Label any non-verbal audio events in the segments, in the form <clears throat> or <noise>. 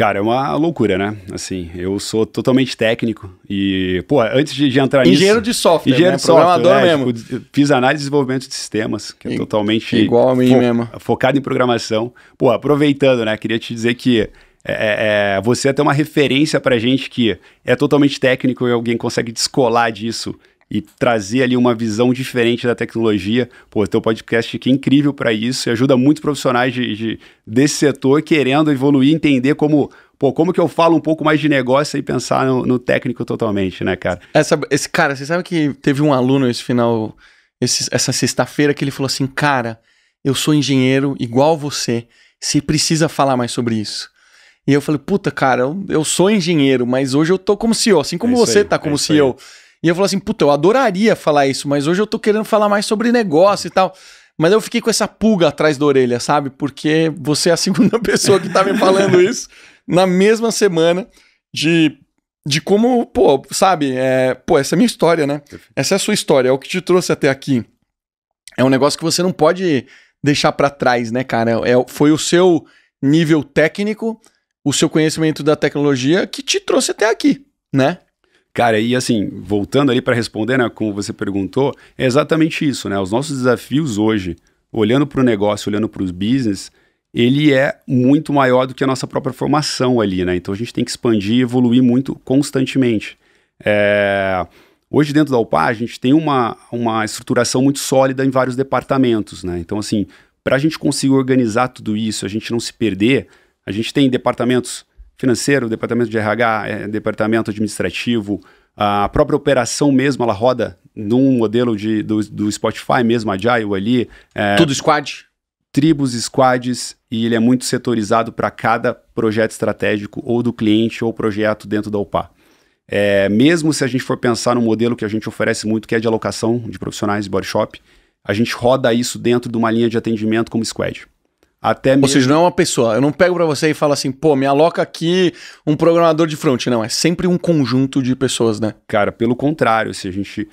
Cara, é uma loucura, né? Assim, eu sou totalmente técnico e, pô, antes de, de entrar engenheiro nisso... Engenheiro de software, né? engenheiro né? de software, Programador né? mesmo. Tipo, fiz análise de desenvolvimento de sistemas, que é totalmente... Igual a mim fo mesmo. Focado em programação. Pô, aproveitando, né? Queria te dizer que é, é, é você é até uma referência pra gente que é totalmente técnico e alguém consegue descolar disso e trazer ali uma visão diferente da tecnologia. Pô, teu podcast aqui é incrível para isso e ajuda muitos profissionais de, de, desse setor querendo evoluir, entender como pô, como que eu falo um pouco mais de negócio e pensar no, no, técnico totalmente, né, cara? Essa, esse cara, você sabe que teve um aluno esse final, esse, essa sexta-feira, que ele falou assim, cara, eu sou engenheiro igual você, você precisa falar mais sobre isso. E eu falei, puta, cara, eu, eu sou engenheiro, mas hoje eu tô como CEO, assim como é você aí, tá como é CEO. Aí. E eu falo assim, puta, eu adoraria falar isso, mas hoje eu tô querendo falar mais sobre negócio e tal. Mas eu fiquei com essa pulga atrás da orelha, sabe? Porque você é a <laughs> segunda pessoa que tá me falando <laughs> isso na mesma semana de, de como, pô, sabe? É, pô, essa é a minha história, né? Essa é a sua história, é o que te trouxe até aqui. É um negócio que você não pode deixar para trás, né, cara? É, foi o seu nível técnico, o seu conhecimento da tecnologia que te trouxe até aqui, né? Cara, e assim, voltando ali para responder, né, como você perguntou, é exatamente isso, né? Os nossos desafios hoje, olhando para o negócio, olhando para os business, ele é muito maior do que a nossa própria formação ali, né? Então a gente tem que expandir e evoluir muito constantemente. É... Hoje, dentro da UPA, a gente tem uma, uma estruturação muito sólida em vários departamentos, né? Então, assim, para a gente conseguir organizar tudo isso, a gente não se perder, a gente tem departamentos financeiro, departamento de RH, é, departamento administrativo, a própria operação mesmo, ela roda num modelo de, do, do Spotify mesmo, Agile ali. É, Tudo squad? Tribos, squads, e ele é muito setorizado para cada projeto estratégico, ou do cliente, ou projeto dentro da UPA. É, mesmo se a gente for pensar no modelo que a gente oferece muito, que é de alocação de profissionais de body shop, a gente roda isso dentro de uma linha de atendimento como squad. Até mesmo... Ou seja, não é uma pessoa. Eu não pego para você e falo assim, pô, me aloca aqui um programador de front. Não, é sempre um conjunto de pessoas, né? Cara, pelo contrário, se a gente.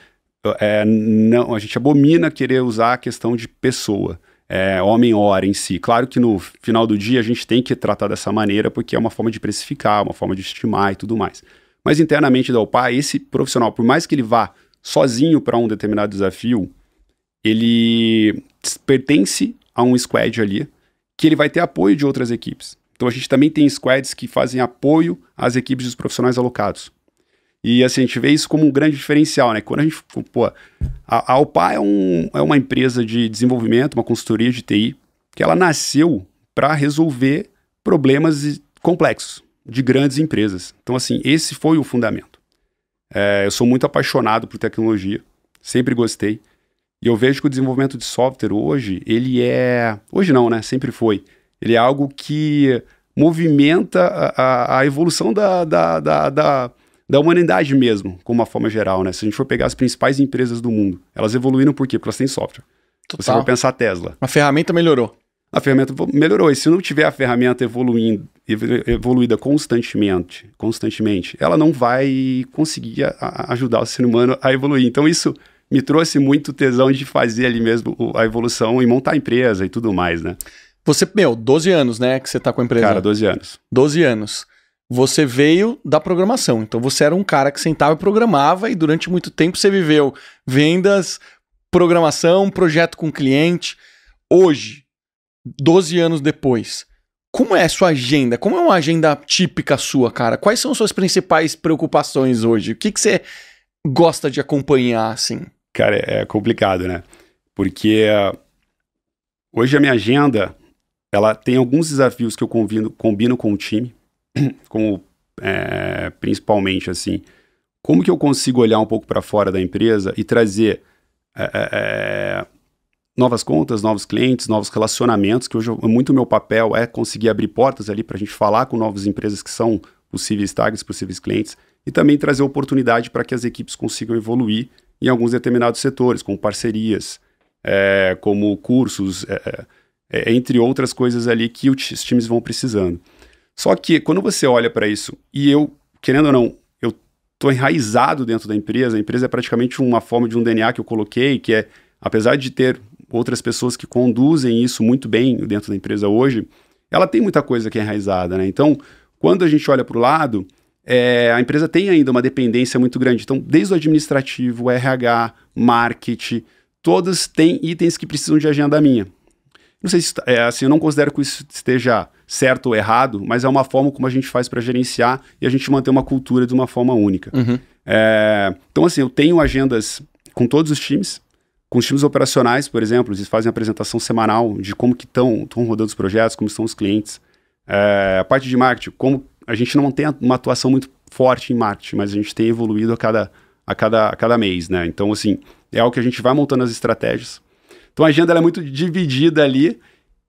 É, não, a gente abomina querer usar a questão de pessoa, é, homem-hora em si. Claro que no final do dia a gente tem que tratar dessa maneira, porque é uma forma de precificar, uma forma de estimar e tudo mais. Mas internamente da OPA, esse profissional, por mais que ele vá sozinho para um determinado desafio, ele pertence a um squad ali, que ele vai ter apoio de outras equipes. Então a gente também tem squads que fazem apoio às equipes dos profissionais alocados. E assim, a gente vê isso como um grande diferencial, né? Quando a gente, pô, a, Alpa é, um, é uma empresa de desenvolvimento, uma consultoria de TI, que ela nasceu para resolver problemas complexos de grandes empresas. Então assim, esse foi o fundamento. É, eu sou muito apaixonado por tecnologia, sempre gostei. E eu vejo que o desenvolvimento de software hoje, ele é. Hoje não, né? Sempre foi. Ele é algo que movimenta a, a, a evolução da, da, da, da, da humanidade mesmo, com uma forma geral, né? Se a gente for pegar as principais empresas do mundo, elas evoluíram por quê? Porque elas têm software. Total. Você vai pensar a Tesla. A ferramenta melhorou. A ferramenta melhorou. E se não tiver a ferramenta evoluindo, evoluída constantemente, constantemente, ela não vai conseguir a, a ajudar o ser humano a evoluir. Então isso me trouxe muito tesão de fazer ali mesmo a evolução e montar a empresa e tudo mais, né? Você, meu, 12 anos, né, que você tá com a empresa. Cara, 12 anos. 12 anos. Você veio da programação, então você era um cara que sentava e programava e durante muito tempo você viveu vendas, programação, projeto com cliente. Hoje, 12 anos depois, como é a sua agenda? Como é uma agenda típica sua, cara? Quais são suas principais preocupações hoje? O que, que você gosta de acompanhar, assim? Cara, é complicado, né? Porque hoje a minha agenda, ela tem alguns desafios que eu combino, combino com o time, <clears throat> como é, principalmente assim, como que eu consigo olhar um pouco para fora da empresa e trazer é, é, é, novas contas, novos clientes, novos relacionamentos, que hoje eu, muito meu papel é conseguir abrir portas ali para a gente falar com novas empresas que são possíveis tags, possíveis clientes, e também trazer oportunidade para que as equipes consigam evoluir em alguns determinados setores, como parcerias, é, como cursos, é, entre outras coisas ali que os times vão precisando. Só que quando você olha para isso, e eu, querendo ou não, eu estou enraizado dentro da empresa, a empresa é praticamente uma forma de um DNA que eu coloquei, que é, apesar de ter outras pessoas que conduzem isso muito bem dentro da empresa hoje, ela tem muita coisa que é enraizada, né? Então, quando a gente olha para o lado, é, a empresa tem ainda uma dependência muito grande. Então, desde o administrativo, o RH, marketing, todas têm itens que precisam de agenda minha. Não sei se é, assim, eu não considero que isso esteja certo ou errado, mas é uma forma como a gente faz para gerenciar e a gente manter uma cultura de uma forma única. Uhum. É, então, assim, eu tenho agendas com todos os times, com os times operacionais, por exemplo, eles fazem apresentação semanal de como que estão rodando os projetos, como estão os clientes. É, a parte de marketing, como a gente não tem uma atuação muito forte em marketing, mas a gente tem evoluído a cada, a cada, a cada mês, né? Então, assim, é algo que a gente vai montando as estratégias. Então, a agenda é muito dividida ali.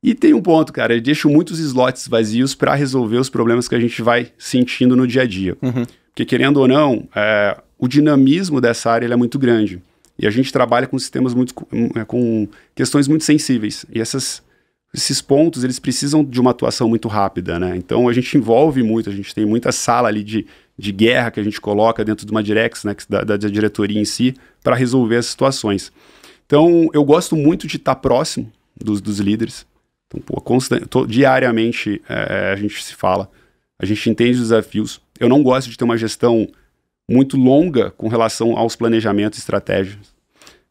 E tem um ponto, cara, eu deixo muitos slots vazios para resolver os problemas que a gente vai sentindo no dia a dia. Uhum. Porque, querendo ou não, é, o dinamismo dessa área é muito grande. E a gente trabalha com sistemas muito. com é, questões muito sensíveis. E essas esses pontos eles precisam de uma atuação muito rápida, né? Então a gente envolve muito, a gente tem muita sala ali de, de guerra que a gente coloca dentro de uma direx, né, da, da diretoria em si, para resolver as situações. Então eu gosto muito de estar tá próximo dos, dos líderes. Então, pô, tô, diariamente é, é, a gente se fala, a gente entende os desafios. Eu não gosto de ter uma gestão muito longa com relação aos planejamentos e estratégias.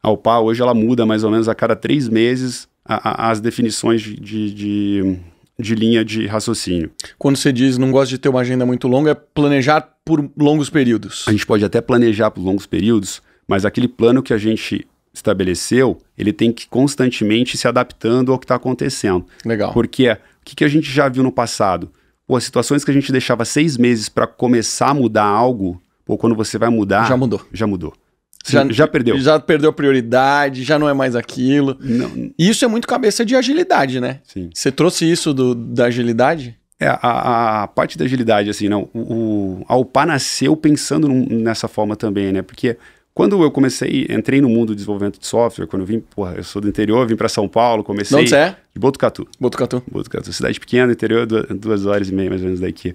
A ah, UPA hoje ela muda mais ou menos a cada três meses a, a, as definições de, de, de, de, linha de raciocínio. Quando você diz não gosta de ter uma agenda muito longa, é planejar por longos períodos. A gente pode até planejar por longos períodos, mas aquele plano que a gente estabeleceu, ele tem que constantemente se adaptando ao que está acontecendo. Legal. Porque é, o que, que a gente já viu no passado? Pô, situações que a gente deixava seis meses para começar a mudar algo, ou quando você vai mudar. Já mudou. Já mudou já, já, perdeu. Já perdeu prioridade, já não é mais aquilo. Não. Isso é muito cabeça de agilidade, né? Sim. Você trouxe isso do, da agilidade? É, a, a parte da agilidade, assim, não. O, o, a UPA nasceu pensando num, nessa forma também, né? Porque quando eu comecei, entrei no mundo do desenvolvimento de software, quando eu vim, porra, eu sou do interior, vim para São Paulo, comecei. De onde você é? De Botucatu. Botucatu. Botucatu, cidade pequena, interior, duas horas e meia mais ou menos daqui.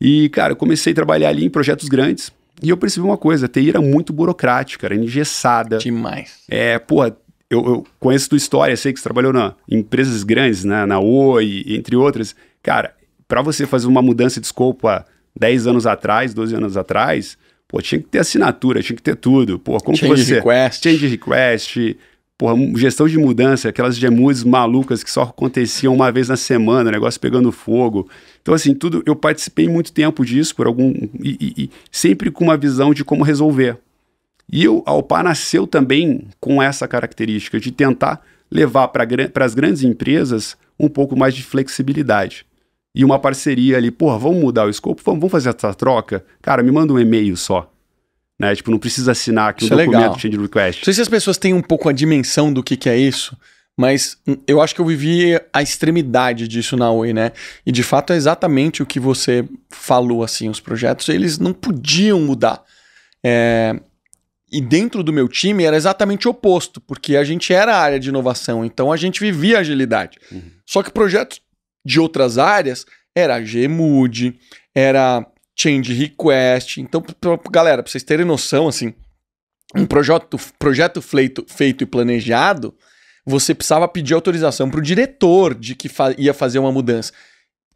E, cara, eu comecei a trabalhar ali em projetos grandes, e eu percebi uma coisa, a TI era muito burocrática, era engessada. Demais. É, porra, eu, eu, conheço tua história, sei que você trabalhou na em empresas grandes, né, na Oi, entre outras. Cara, para você fazer uma mudança de escopo há 10 anos atrás, 12 anos atrás, pô, tinha que ter assinatura, tinha que ter tudo. Pô, como Change que você... request. Change request. Porra, gestão de mudança, aquelas gemudes malucas que só aconteciam uma vez na semana, o negócio pegando fogo. Então, assim, tudo eu participei muito tempo disso, por algum. E, e, e sempre com uma visão de como resolver. E a Alpar nasceu também com essa característica de tentar levar para as grandes empresas um pouco mais de flexibilidade. E uma parceria ali, porra, vamos mudar o escopo, vamos, vamos fazer essa troca? Cara, me manda um e-mail só. Né? Tipo, não precisa assinar aqui o um é documento legal. change request. Não sei se as pessoas têm um pouco a dimensão do que, que é isso, mas hum, eu acho que eu vivi a extremidade disso na Oi, né? E de fato é exatamente o que você falou, assim, os projetos, eles não podiam mudar. É... E dentro do meu time era exatamente o oposto, porque a gente era a área de inovação, então a gente vivia agilidade. Uhum. Só que projetos de outras áreas era Gmood, era change request. Então, galera, pra vocês terem noção, assim, um projeto, projeto feito, feito e planejado, você precisava pedir autorização para o diretor de que fa ia fazer uma mudança.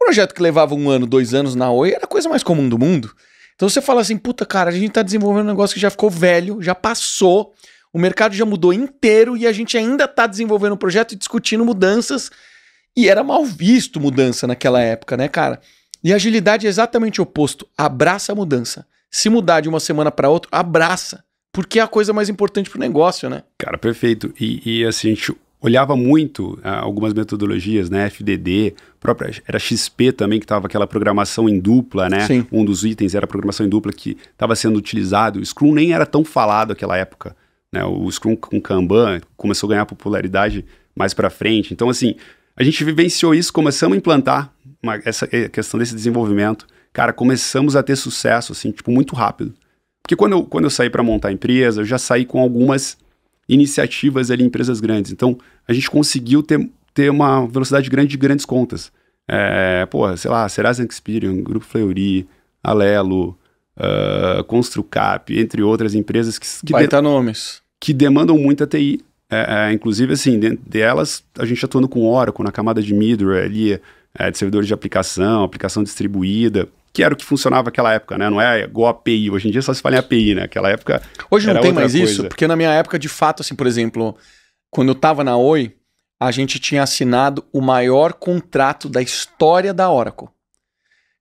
O projeto que levava um ano, dois anos na Oi era a coisa mais comum do mundo. Então você fala assim, puta cara, a gente está desenvolvendo um negócio que já ficou velho, já passou, o mercado já mudou inteiro e a gente ainda está desenvolvendo um projeto e discutindo mudanças. E era mal visto mudança naquela época, né, cara? E agilidade é exatamente o oposto. Abraça a mudança. Se mudar de uma semana para outra, abraça porque é a coisa mais importante para o negócio, né? Cara, perfeito. E, e assim, a gente olhava muito ah, algumas metodologias, né? FDD, própria, era XP também que estava aquela programação em dupla, né? Sim. Um dos itens era a programação em dupla que estava sendo utilizado. O Scrum nem era tão falado naquela época, né? O Scrum com Kanban começou a ganhar popularidade mais para frente. Então, assim, a gente vivenciou isso, começamos a implantar uma, essa eh, questão desse desenvolvimento. Cara, começamos a ter sucesso, assim, tipo, muito rápido. Porque quando eu, quando eu saí para montar a empresa, eu já saí com algumas iniciativas ali em empresas grandes. Então, a gente conseguiu ter, ter uma velocidade grande de grandes contas. É, porra, sei lá, Serasa Experian, Grupo Fleury, Alelo, uh, Construcap, entre outras empresas que... que Baita de, nomes. Que demandam muita TI. É, é, inclusive, assim, dentro delas, a gente tá atuando com Oracle, na camada de middleware ali, é, de servidores de aplicação, aplicação distribuída, que era o que funcionava naquela época, né? Não é igual API. Hoje em dia é só se fala em API, né? Naquela época. Hoje não tem mais coisa. isso, porque na minha época, de fato, assim, por exemplo, quando eu estava na Oi, a gente tinha assinado o maior contrato da história da Oracle.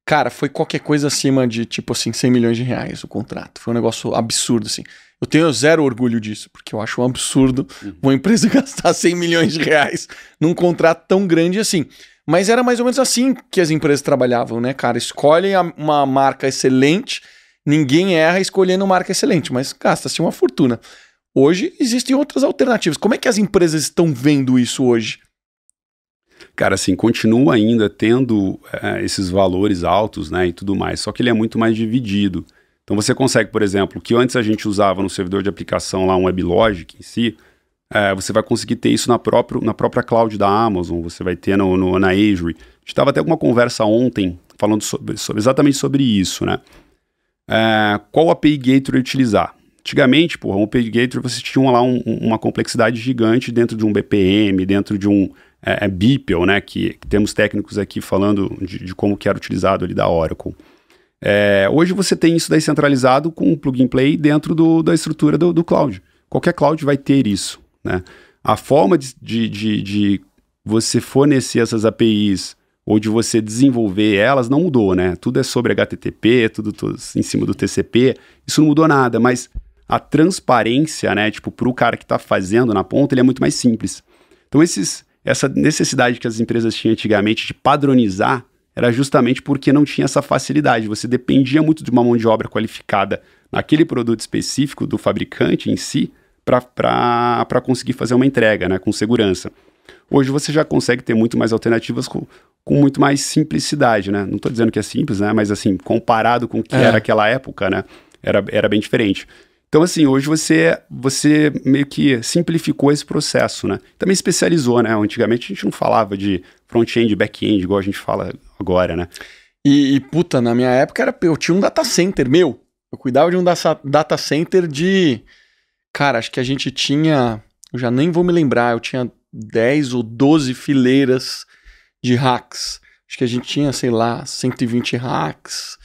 Cara, foi qualquer coisa acima de, tipo assim, 100 milhões de reais o contrato. Foi um negócio absurdo, assim. Eu tenho zero orgulho disso, porque eu acho um absurdo uhum. uma empresa <laughs> gastar 100 milhões de reais num contrato tão grande assim. Mas era mais ou menos assim que as empresas trabalhavam, né, cara? Escolhem uma marca excelente, ninguém erra escolhendo marca excelente, mas gasta-se uma fortuna. Hoje existem outras alternativas. Como é que as empresas estão vendo isso hoje? Cara, assim, continua ainda tendo é, esses valores altos, né, e tudo mais, só que ele é muito mais dividido. Então você consegue, por exemplo, que antes a gente usava no servidor de aplicação lá um WebLogic em si, é, você vai conseguir ter isso na, próprio, na própria cloud da Amazon, você vai ter no, no na Azure. A gente estava até com uma conversa ontem falando sobre, sobre, exatamente sobre isso, né? É, qual API Gateway utilizar? Antigamente, porra, um API Gateway você tinha lá um, uma complexidade gigante dentro de um BPM, dentro de um é, é né? Que, que, temos técnicos aqui falando de, de, como que era utilizado ali da Oracle. É, hoje você tem isso daí centralizado com um plug and play dentro do, da estrutura do, do cloud. Qualquer cloud vai ter isso. Né? A forma de, de, de, de você fornecer essas APIs ou de você desenvolver elas não mudou, né? Tudo é sobre HTTP, tudo, tudo em cima do TCP, isso não mudou nada, mas a transparência, né, tipo, para o cara que está fazendo na ponta, ele é muito mais simples. Então, esses, essa necessidade que as empresas tinham antigamente de padronizar era justamente porque não tinha essa facilidade. Você dependia muito de uma mão de obra qualificada naquele produto específico do fabricante em si, para conseguir fazer uma entrega né, com segurança. Hoje você já consegue ter muito mais alternativas com, com muito mais simplicidade, né? Não estou dizendo que é simples, né? Mas assim, comparado com o que é. era aquela época, né? Era, era bem diferente. Então, assim, hoje você, você meio que simplificou esse processo, né? Também especializou, né? Antigamente a gente não falava de front-end, back-end, igual a gente fala agora, né? E, e, puta, na minha época era, eu tinha um data center meu. Eu cuidava de um data center de Cara, acho que a gente tinha. Eu já nem vou me lembrar, eu tinha 10 ou 12 fileiras de hacks. Acho que a gente tinha, sei lá, 120 hacks.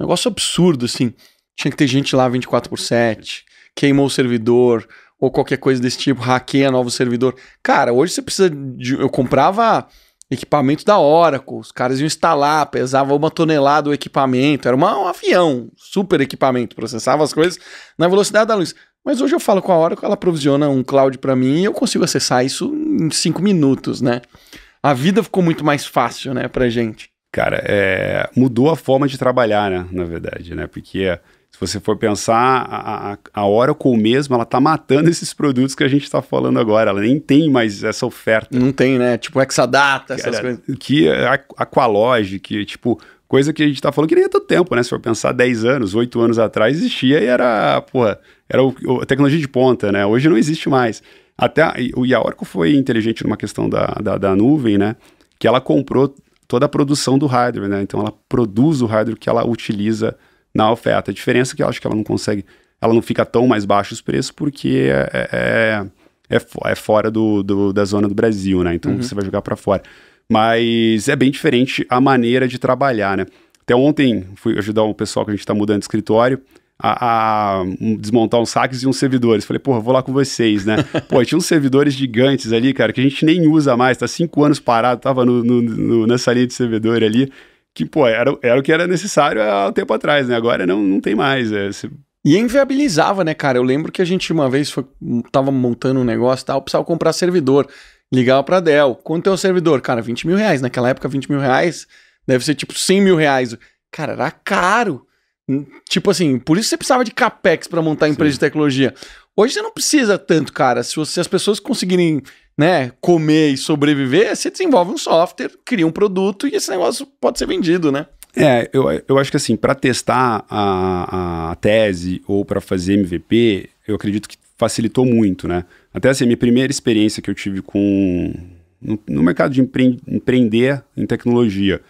Negócio absurdo, assim. Tinha que ter gente lá 24 por 7. Queimou o servidor, ou qualquer coisa desse tipo, hackeia novo servidor. Cara, hoje você precisa de. Eu comprava equipamento da Oracle, os caras iam instalar, pesava uma tonelada o equipamento, era uma, um avião, super equipamento, processava as coisas na velocidade da luz. Mas hoje eu falo com a Oracle, ela provisiona um cloud para mim e eu consigo acessar isso em cinco minutos, né? A vida ficou muito mais fácil, né, pra gente. Cara, é, mudou a forma de trabalhar, né, na verdade, né? Porque se você for pensar, a, a, Oracle mesmo, ela tá matando <laughs> esses produtos que a gente tá falando agora. Ela nem tem mais essa oferta. Não tem, né? Tipo Exadata, essas Cara, coisas. Que Aqualog, que tipo Coisa que a gente tá falando que nem é tanto tempo, né? Se for pensar 10 anos, 8 anos atrás existia e era, porra, era o, o, a tecnologia de ponta, né? Hoje não existe mais. Até a, o Iaorco foi inteligente numa questão da, da, da nuvem, né? Que ela comprou toda a produção do hardware, né? Então ela produz o hardware que ela utiliza na oferta. A diferença é que eu acho que ela não consegue, ela não fica tão mais baixo os preços porque é, é, é, é, é fora do, do, da zona do Brasil, né? Então uhum. você vai jogar para fora mas é bem diferente a maneira de trabalhar, né? Até então, ontem fui ajudar um pessoal que a gente está mudando de escritório a, a, desmontar uns saques e uns servidores. Falei, porra, vou lá com vocês, né? <laughs> Pô, tinha uns servidores gigantes ali, cara, que a gente nem usa mais, tá cinco anos parado, tava no, no, no, nessa linha de servidor ali, que, pô, era, era o que era necessário há um tempo atrás, né? Agora não, não tem mais. É, E inviabilizava, né, cara? Eu lembro que a gente uma vez foi, tava montando um negócio e tal, precisava comprar servidor. Ligava pra Dell. Quanto é o servidor? Cara, 20 mil reais. Naquela época, 20 mil reais deve ser tipo 100 mil reais. Cara, era caro. Hum, tipo assim, por isso você precisava de capex para montar Sim. empresa de tecnologia. Hoje você não precisa tanto, cara. Se, você, se as pessoas conseguirem né, comer e sobreviver, você desenvolve um software, cria um produto e esse negócio pode ser vendido, né? É, eu, eu acho que assim, para testar a, a tese ou para fazer MVP, eu acredito que facilitou muito, né? Até assim, a minha primeira experiência que eu tive com no, no mercado de empre, empreender em tecnologia,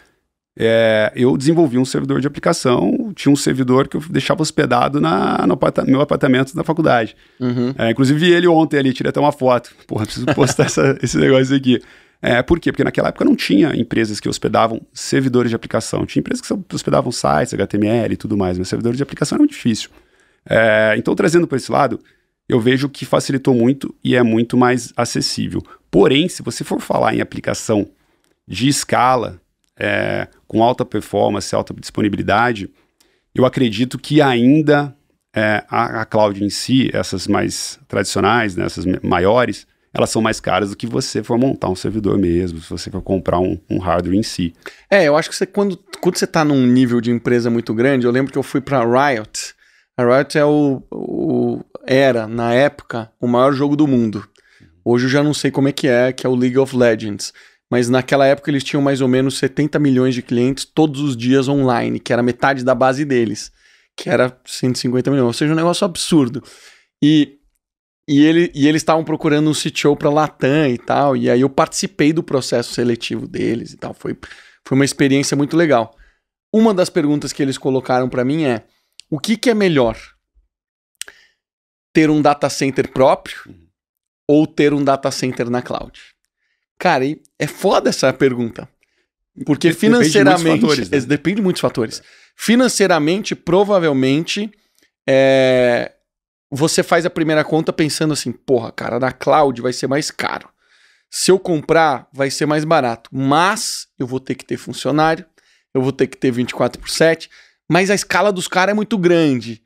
é, eu desenvolvi um servidor de aplicação, tinha um servidor que eu deixava hospedado na, no aparta, meu apartamento da faculdade. Uhum. É, inclusive ele ontem ali, tirei até uma foto. Porra, preciso postar <laughs> essa, esse negócio aqui. É, por quê? Porque naquela época não tinha empresas que hospedavam servidores de aplicação. Tinha empresas que hospedavam sites, HTML e tudo mais, mas servidores de aplicação era muito difícil. É, então, trazendo para esse lado, eu vejo que facilitou muito e é muito mais acessível. Porém, se você for falar em aplicação de escala, é, com alta performance, alta disponibilidade, eu acredito que ainda é, a, a, cloud em si, essas mais tradicionais, né, essas maiores, elas são mais caras do que você for montar um servidor mesmo, se você for comprar um, um hardware em si. É, eu acho que você, quando, quando você está num nível de empresa muito grande, eu lembro que eu fui para a Riot, a Riot é o, o, era, na época, o maior jogo do mundo. Hoje eu já não sei como é que é, que é o League of Legends. Mas naquela época eles tinham mais ou menos 70 milhões de clientes todos os dias online, que era metade da base deles, que era 150 milhões. Ou seja, um negócio absurdo. E, e, ele, e eles estavam procurando um CTO para Latam e tal. E aí eu participei do processo seletivo deles e tal. Foi, foi uma experiência muito legal. Uma das perguntas que eles colocaram para mim é: o que, que é melhor? Ter um data center próprio uhum. ou ter um data center na cloud? Cara, é foda essa pergunta. Porque financeiramente. Né? Depende de muitos fatores. Né? Depende de muitos fatores. Financeiramente, provavelmente, é, você faz a primeira conta pensando assim: porra, cara, na cloud vai ser mais caro. Se eu comprar, vai ser mais barato. Mas eu vou ter que ter funcionário, eu vou ter que ter 24 por 7 mas a escala dos caras é muito grande.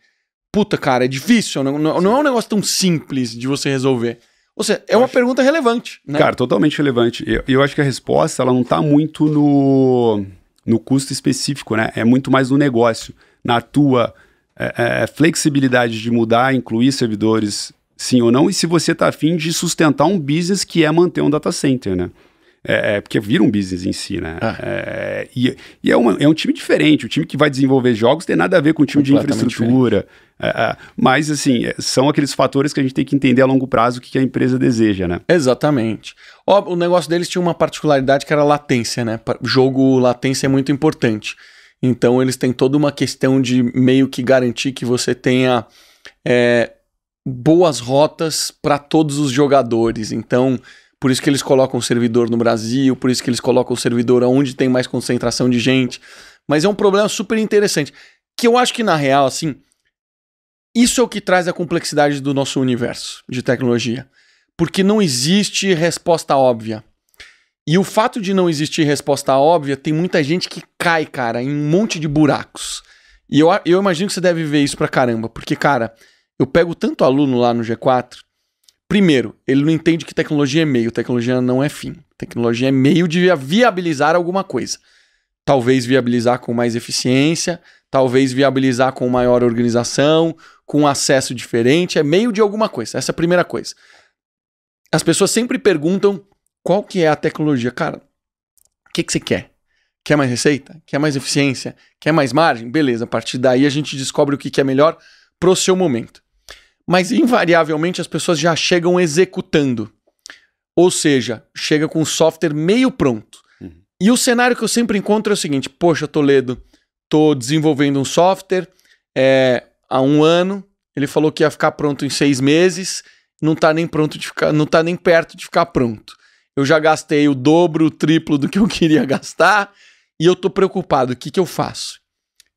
Puta, cara, é difícil. Não, não, não, é um negócio tão simples de você resolver. Ou seja, é uma acho... pergunta relevante. Né? Cara, totalmente relevante. Eu, eu acho que a resposta ela não está muito no, no custo específico, né? É muito mais no negócio, na tua é, é, é flexibilidade de mudar, incluir servidores, sim ou não, e se você está afim de sustentar um business que é manter um data center, né? É, é, porque vira um business em si, né? Ah. É, e, e é, uma, é, um time diferente. O time que vai desenvolver jogos tem nada a ver com o time de infraestrutura. É, é, mas, assim, é, são aqueles fatores que a gente tem que entender a longo prazo o que, que a empresa deseja, né? Exatamente. Ó, o negócio deles tinha uma particularidade que era latência, né? Jogo latência é muito importante. Então, eles têm toda uma questão de meio que garantir que você tenha boas rotas para todos os jogadores. Então por isso que eles colocam o servidor no Brasil, por isso que eles colocam o servidor onde tem mais concentração de gente. Mas é um problema super interessante. Que eu acho que, na real, assim, isso é o que traz a complexidade do nosso universo de tecnologia. Porque não existe resposta óbvia. E o fato de não existir resposta óbvia, tem muita gente que cai, cara, em um monte de buracos. E eu, eu imagino que você deve ver isso pra caramba. Porque, cara, eu pego tanto aluno lá no G4 Primeiro, ele não entende que tecnologia é meio, tecnologia não é fim. Tecnologia é meio de viabilizar alguma coisa. Talvez viabilizar com mais eficiência, talvez viabilizar com maior organização, com acesso diferente, é meio de alguma coisa. Essa é a primeira coisa. As pessoas sempre perguntam qual que é a tecnologia. Cara, o que, que você quer? Quer mais receita? Quer mais eficiência? Quer mais margem? Beleza, a partir daí a gente descobre o que, que é melhor para o seu momento. Mas invariavelmente as pessoas já chegam executando. Ou seja, chega com o software meio pronto. Uhum. E o cenário que eu sempre encontro é o seguinte: poxa, Toledo, tô desenvolvendo um software é, há um ano, ele falou que ia ficar pronto em seis meses, não está nem pronto de ficar, não tá nem perto de ficar pronto. Eu já gastei o dobro, o triplo do que eu <laughs> queria gastar e eu tô preocupado, o que que eu faço?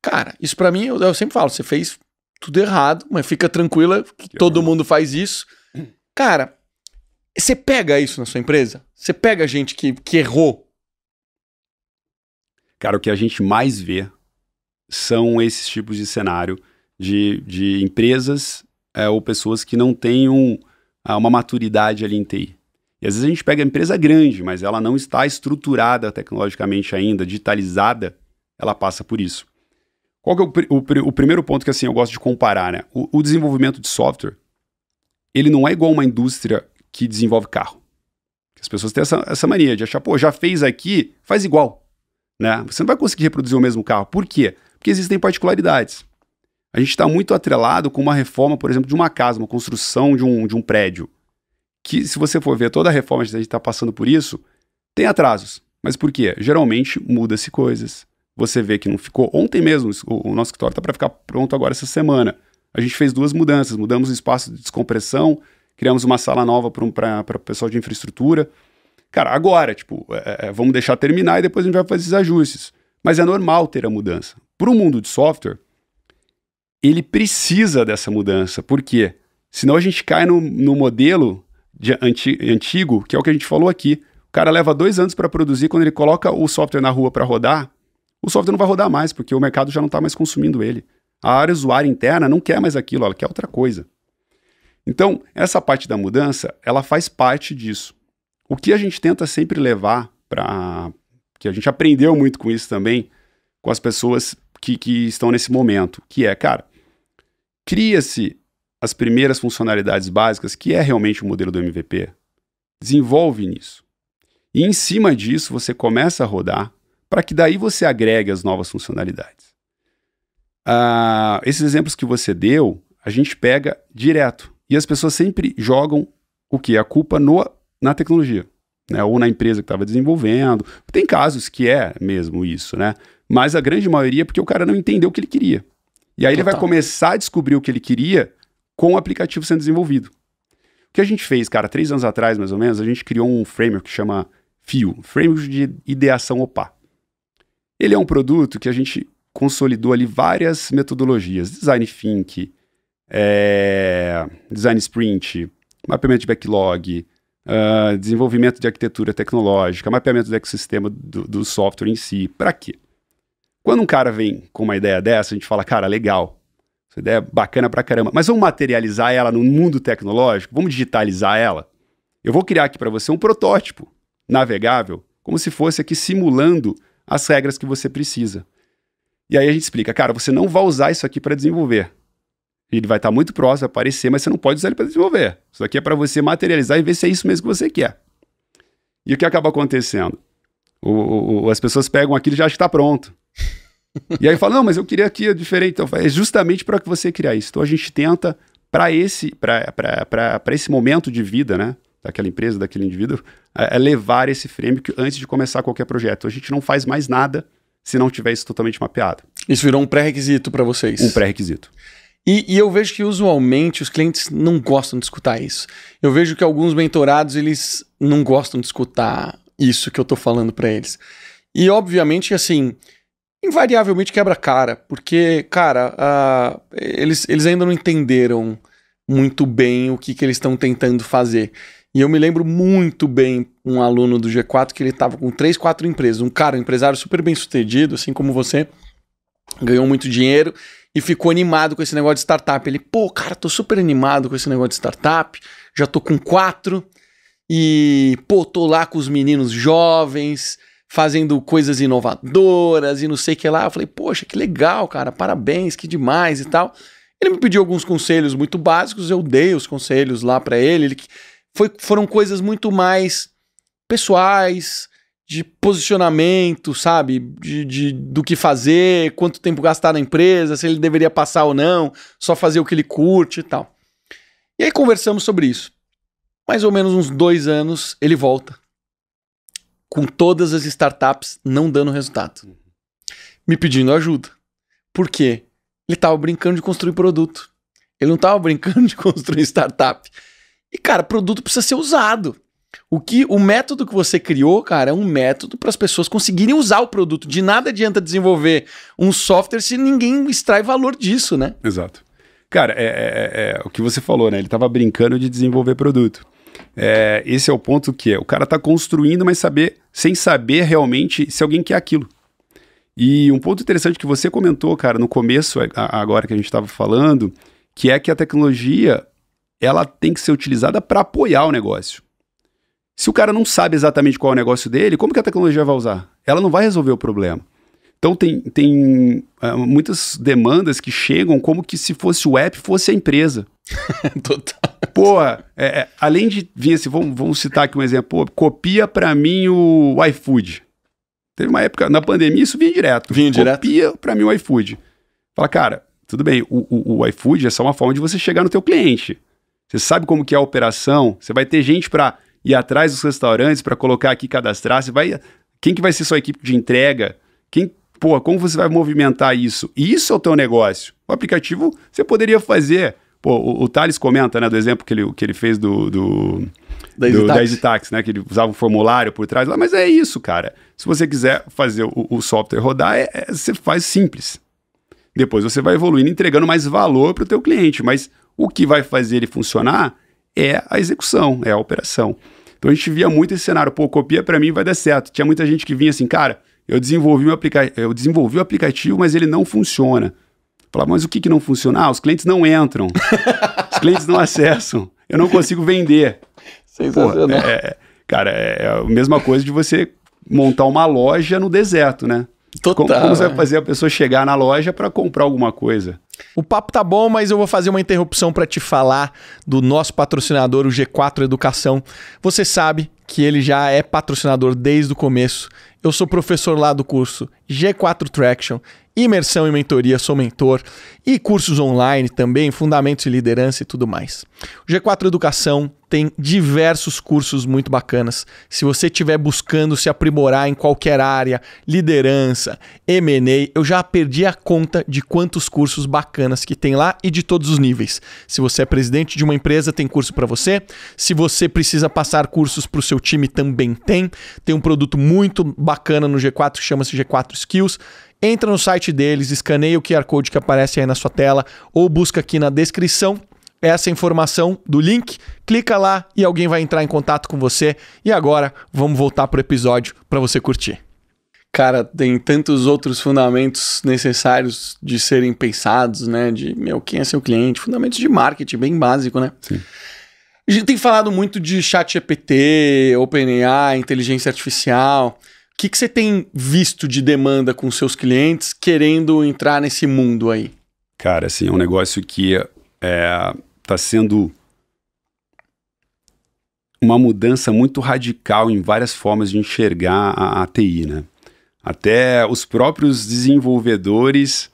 Cara, isso para mim, eu, eu, sempre falo, você fez tudo errado, mas fica tranquila que, que todo amor. mundo faz isso. Cara, você pega isso na sua empresa? Você pega gente que, que errou? Cara, o que a gente mais vê são esses tipos de cenário de, de empresas é, ou pessoas que não têm um, ah, uma maturidade ali em TI. E às vezes a gente pega a empresa grande, mas ela não está estruturada tecnologicamente ainda, digitalizada, ela passa por isso. Qual que é o, o, o, primeiro ponto que assim eu gosto de comparar, né? O, o, desenvolvimento de software, ele não é igual uma indústria que desenvolve carro. As pessoas têm essa, essa mania de achar, pô, já fez aqui, faz igual, né? Você não vai conseguir reproduzir o mesmo carro. Por quê? Porque existem particularidades. A gente está muito atrelado com uma reforma, por exemplo, de uma casa, uma construção de um, de um prédio. Que, se você for ver toda a reforma que a gente está passando por isso, tem atrasos. Mas por quê? Geralmente muda-se coisas, você vê que não ficou. Ontem mesmo, o nosso escritório está para ficar pronto agora essa semana. A gente fez duas mudanças: mudamos o espaço de descompressão, criamos uma sala nova para o pessoal de infraestrutura. Cara, agora, tipo, é, é, é, vamos deixar terminar e depois a gente vai fazer esses ajustes. Mas é normal ter a mudança. Para o mundo de software, ele precisa dessa mudança. Por quê? Senão a gente cai no, no modelo anti, antigo, que é o que a gente falou aqui. O cara leva dois anos para produzir, quando ele coloca o software na rua para rodar, o software não vai rodar mais, porque o mercado já não está mais consumindo ele. A área usuária interna não quer mais aquilo, ela quer outra coisa. Então, essa parte da mudança, ela faz parte disso. O que a gente tenta sempre levar para. que a gente aprendeu muito com isso também, com as pessoas que, que estão nesse momento, que é, cara, cria-se as primeiras funcionalidades básicas, que é realmente o modelo do MVP, desenvolve nisso. E em cima disso, você começa a rodar para que daí você agregue as novas funcionalidades. Ah, esses exemplos que você deu, a gente pega direto. E as pessoas sempre jogam o que? A culpa no, na tecnologia, né? ou na empresa que estava desenvolvendo. Tem casos que é mesmo isso, né? Mas a grande maioria é porque o cara não entendeu o que ele queria. E aí Total. ele vai começar a descobrir o que ele queria com o aplicativo sendo desenvolvido. O que a gente fez, cara, três anos atrás, mais ou menos, a gente criou um framework que chama FIO, Framework de Ideação OPA. Ele é um produto que a gente consolidou ali várias metodologias: design think, é, design sprint, mapeamento de backlog, uh, desenvolvimento de arquitetura tecnológica, mapeamento do ecossistema do, do software em si. Para quê? Quando um cara vem com uma ideia dessa, a gente fala, cara, legal, essa ideia é bacana pra caramba, mas vamos materializar ela no mundo tecnológico? Vamos digitalizar ela? Eu vou criar aqui para você um protótipo navegável, como se fosse aqui simulando as regras que você precisa. E aí a gente explica, cara, você não vai usar isso aqui para desenvolver. Ele vai estar tá muito próximo, vai aparecer, mas você não pode usar ele para desenvolver. Isso aqui é para você materializar e ver se é isso mesmo que você quer. E o que acaba acontecendo? O, o, as pessoas pegam aquilo e já está pronto. e aí falam, não, mas eu queria aqui é diferente. Então, é justamente para que você criar isso. Então a gente tenta, para esse, esse momento de vida, né? daquela empresa, daquele indivíduo, é, é levar esse framework antes de começar qualquer projeto. A gente não faz mais nada se não tiver isso totalmente mapeado. Isso virou um pré-requisito para vocês? Um pré-requisito. E, e, eu vejo que usualmente os clientes não gostam de escutar isso. Eu vejo que alguns mentorados eles não gostam de escutar isso que eu estou falando para eles. E obviamente assim, invariavelmente quebra cara, porque cara, uh, eles, eles ainda não entenderam muito bem o que, que eles estão tentando fazer. E eu me lembro muito bem um aluno do G4 que ele estava com três, quatro empresas. Um cara, um empresário super bem sucedido, assim como você, ganhou muito dinheiro e ficou animado com esse negócio de startup. Ele, pô, cara, tô super animado com esse negócio de startup, já tô com quatro e, pô, tô lá com os meninos jovens, fazendo coisas inovadoras e não sei o que lá. Eu falei, poxa, que legal, cara, parabéns, que demais e tal. Ele me pediu alguns conselhos muito básicos, eu dei os conselhos lá para ele, ele foi, foram coisas muito mais pessoais, de posicionamento, sabe? De, de, do que fazer, quanto tempo gastar na empresa, se ele deveria passar ou não, só fazer o que ele curte e tal. E aí conversamos sobre isso. Mais ou menos uns dois anos, ele volta. Com todas as startups não dando resultado. Uhum. Me pedindo ajuda. Por quê? Ele estava brincando de construir produto. Ele não estava brincando de construir startup. E, cara, produto precisa ser usado. O que o método que você criou, cara, é um método para as pessoas conseguirem usar o produto. De nada adianta desenvolver um software se ninguém extrai valor disso, né? Exato. Cara, é, é, é, é o que você falou, né? Ele estava brincando de desenvolver produto. É, esse é o ponto que é. O cara está construindo, mas saber, sem saber realmente se alguém quer aquilo. E um ponto interessante que você comentou, cara, no começo, agora que a gente estava falando, que é que a tecnologia ela tem que ser utilizada para apoiar o negócio. Se o cara não sabe exatamente qual é o negócio dele, como que a tecnologia vai usar? Ela não vai resolver o problema. Então tem, tem é, muitas demandas que chegam como que se fosse o app, fosse a empresa. <laughs> Total. Porra, é, é, além de vir assim, vamos, vamos citar aqui um exemplo, Pô, copia para mim o iFood. Teve uma época, na pandemia, isso vinha direto. Vinha copia direto. Copia para mim o iFood. Fala, cara, tudo bem, o, o, o iFood é só uma forma de você chegar no teu cliente você sabe como que é a operação, você vai ter gente para ir atrás dos restaurantes, para colocar aqui, cadastrar, você vai... Quem que vai ser sua equipe de entrega? Quem, pô, como você vai movimentar isso? Isso é o teu negócio. O aplicativo você poderia fazer. Pô, o, o Thales comenta, né, do exemplo que ele, que ele fez do, do, da, do, da né, que ele usava um formulário por trás lá, mas é isso, cara. Se você quiser fazer o, o software rodar, é, é, você faz simples. Depois você vai evoluindo, entregando mais valor para o teu cliente, mas o que vai fazer ele funcionar é a execução, é a operação. Então a gente via muito esse cenário, pô, copia para mim vai dar certo. Tinha muita gente que vinha assim, cara, eu desenvolvi, aplica eu desenvolvi o aplicativo, mas ele não funciona. Falava, mas o que, que não funciona? Ah, os clientes não entram, os clientes não acessam, eu não consigo vender. Sensacional. Pô, né? é, é, cara, é, é a mesma coisa de você montar uma loja no deserto, né? Total. Como, como você vai fazer a pessoa chegar na loja para comprar alguma coisa? O papo tá bom, mas eu vou fazer uma interrupção para te falar do nosso patrocinador, o G4 Educação. Você sabe que ele já é patrocinador desde o começo. Eu sou professor lá do curso G4 Traction, imersão e mentoria, sou mentor e cursos online também, fundamentos de liderança e tudo mais. O G4 Educação tem diversos cursos muito bacanas. Se você estiver buscando se aprimorar em qualquer área, liderança, M&A, eu já perdi a conta de quantos cursos bacanas que tem lá e de todos os níveis. Se você é presidente de uma empresa, tem curso para você. Se você precisa passar cursos para o seu seu time também tem. Tem um produto muito bacana no G4 que chama-se G4 Skills. Entra no site deles, escaneia o QR Code que aparece aí na sua tela ou busca aqui na descrição essa informação do link, clica lá e alguém vai entrar em contato com você. E agora vamos voltar pro episódio para você curtir. Cara, tem tantos outros fundamentos necessários de serem pensados, né? De meu, quem é seu cliente? Fundamentos de marketing bem básico, né? Sim. A gente tem falado muito de chat GPT, OpenAI, inteligência artificial. O que, que você tem visto de demanda com seus clientes querendo entrar nesse mundo aí? Cara, assim, é um negócio que está é, tá sendo uma mudança muito radical em várias formas de enxergar a, a TI, né? Até os próprios desenvolvedores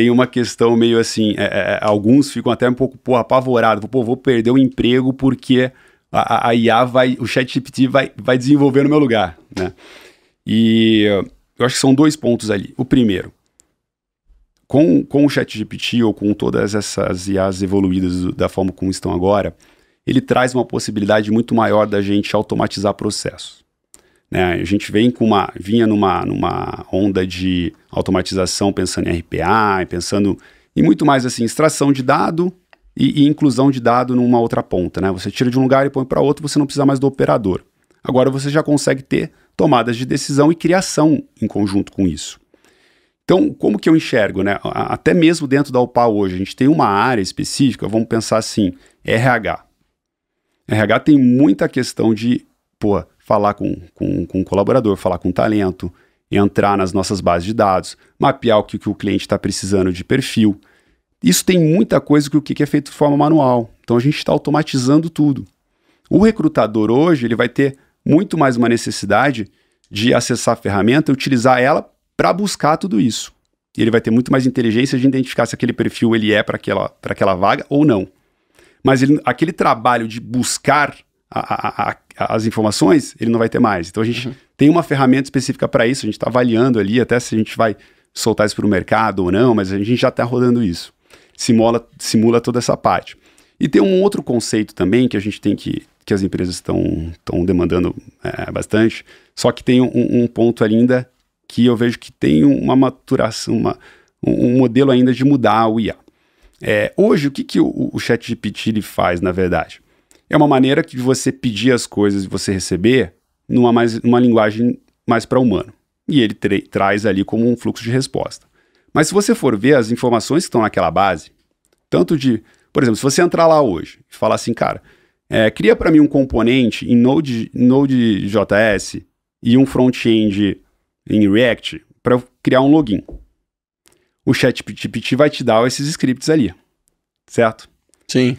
tem uma questão meio assim, é, é, é, alguns ficam até um pouco pô, apavorados, pô, vou perder o emprego porque a, a, IA vai, o ChatGPT vai, vai desenvolver no meu lugar, né? E eu acho que são dois pontos ali. O primeiro, com, com o ChatGPT ou com todas essas IAs evoluídas da forma como estão agora, ele traz uma possibilidade muito maior da gente automatizar processos. Né? A gente vem com uma, vinha numa, numa onda de automatização pensando em RPA, pensando em muito mais assim, extração de dado e, e inclusão de dado numa outra ponta. Né? Você tira de um lugar e põe para outro, você não precisa mais do operador. Agora você já consegue ter tomadas de decisão e criação em conjunto com isso. Então, como que eu enxergo, né? Até mesmo dentro da UPA hoje, a gente tem uma área específica, vamos pensar assim, RH. RH tem muita questão de, pô, falar com, com, com um colaborador, falar com um talento, entrar nas nossas bases de dados, mapear o que, que o cliente está precisando de perfil. Isso tem muita coisa que o que é feito de forma manual. Então a gente está automatizando tudo. O recrutador hoje ele vai ter muito mais uma necessidade de acessar a ferramenta e utilizar ela para buscar tudo isso. Ele vai ter muito mais inteligência de identificar se aquele perfil ele é para aquela, aquela vaga ou não. Mas ele, aquele trabalho de buscar a, a, a as informações, ele não vai ter mais. Então a gente uhum. tem uma ferramenta específica para isso, a gente está avaliando ali até se a gente vai soltar isso para o mercado ou não, mas a gente já está rodando isso. Simula, simula toda essa parte. E tem um outro conceito também que a gente tem que. que as empresas estão demandando é, bastante, só que tem um, um, ponto ainda que eu vejo que tem uma maturação, uma, um, modelo ainda de mudar o IA. É, hoje, o que, que o, o ChatGPT faz, na verdade? É uma maneira de você pedir as coisas e você receber numa, mais, numa linguagem mais para humano. E ele traz ali como um fluxo de resposta. Mas se você for ver as informações que estão naquela base, tanto de, por exemplo, se você entrar lá hoje e falar assim, cara, é, cria para mim um componente em Node, Node.js e um front-end em React para eu criar um login. O ChatGPT vai te dar esses scripts ali, certo? Sim.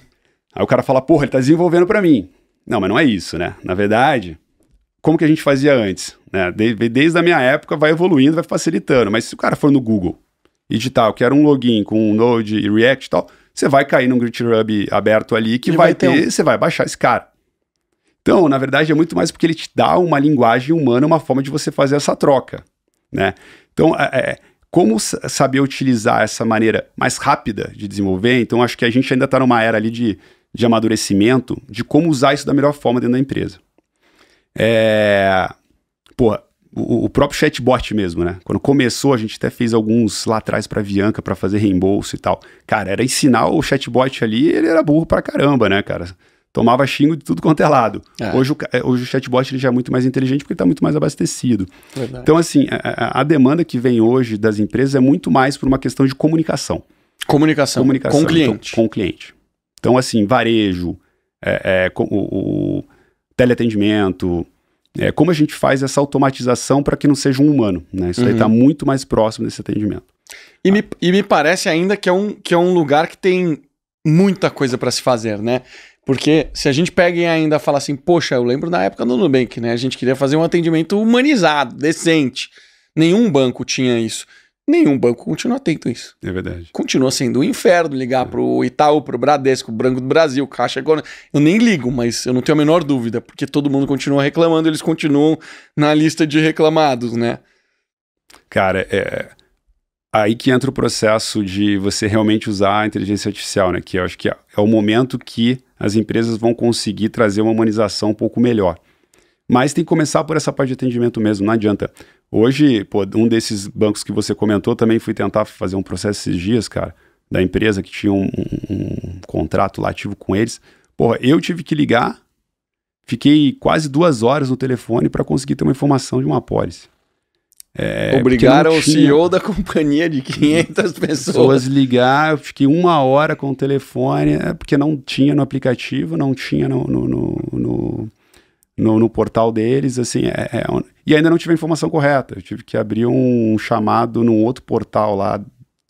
Aí o cara fala, porra, ele tá desenvolvendo para mim. Não, mas não é isso, né? Na verdade, como que a gente fazia antes? Né? Desde, desde a minha época vai evoluindo, vai facilitando. Mas se o cara for no Google e digitar, eu quero um login com um Node e React e tal, você vai cair num GitHub aberto ali que vai, ter, um... você vai baixar esse cara. Então, na verdade, é muito mais porque ele te dá uma linguagem humana, uma forma de você fazer essa troca, né? Então, é, é como saber utilizar essa maneira mais rápida de desenvolver? Então, acho que a gente ainda está numa era ali de de amadurecimento de como usar isso da melhor forma dentro da empresa. É... Pô, o, o, próprio chatbot mesmo, né? Quando começou, a gente até fez alguns lá atrás para Avianca para fazer reembolso e tal. Cara, era ensinar o chatbot ali, ele era burro pra caramba, né, cara? Tomava xingo de tudo quanto é lado. É. Hoje, o, é, hoje o chatbot ele já é muito mais inteligente porque está muito mais abastecido. Verdade. Então, assim, a, a demanda que vem hoje das empresas é muito mais por uma questão de comunicação. Comunicação, comunicação com o então, cliente. Então, com o cliente. Então, assim, varejo, é, é, o, o, teleatendimento, é, como a gente faz essa automatização para que não seja um humano, né? Isso tá uhum. aí está muito mais próximo desse atendimento. E, ah. me, e me parece ainda que é, um, que é um lugar que tem muita coisa para se fazer, né? Porque se a gente pega e ainda fala assim, poxa, eu lembro na época do Nubank, né? A gente queria fazer um atendimento humanizado, decente. Nenhum banco tinha isso. Nenhum banco continua atento a isso. É verdade. Continua sendo um inferno ligar é. o Itaú, para o Bradesco, Branco do Brasil, Caixa Econômica. Eu nem ligo, mas eu não tenho a menor dúvida, porque todo mundo continua reclamando, eles continuam na lista de reclamados, né? Cara, é aí que entra o processo de você realmente usar a inteligência artificial, né? Que eu acho que é, é o momento que as empresas vão conseguir trazer uma humanização um pouco melhor. Mas tem que começar por essa parte de atendimento mesmo, não adianta. Hoje, pô, um desses bancos que você comentou também fui tentar fazer um processo esses dias, cara, da empresa que tinha um, um, um contrato lativo com eles. Porra, eu tive que ligar, fiquei quase duas horas no telefone para conseguir ter uma informação de uma apólice. É, Obrigaram o CEO da companhia de 500 pessoas. Pessoas ligar, eu fiquei uma hora com o telefone, é, porque não tinha no aplicativo, não tinha no, no, no, no no, no portal deles, assim, é, é, e ainda não tive a informação correta. Eu tive que abrir um chamado num outro portal lá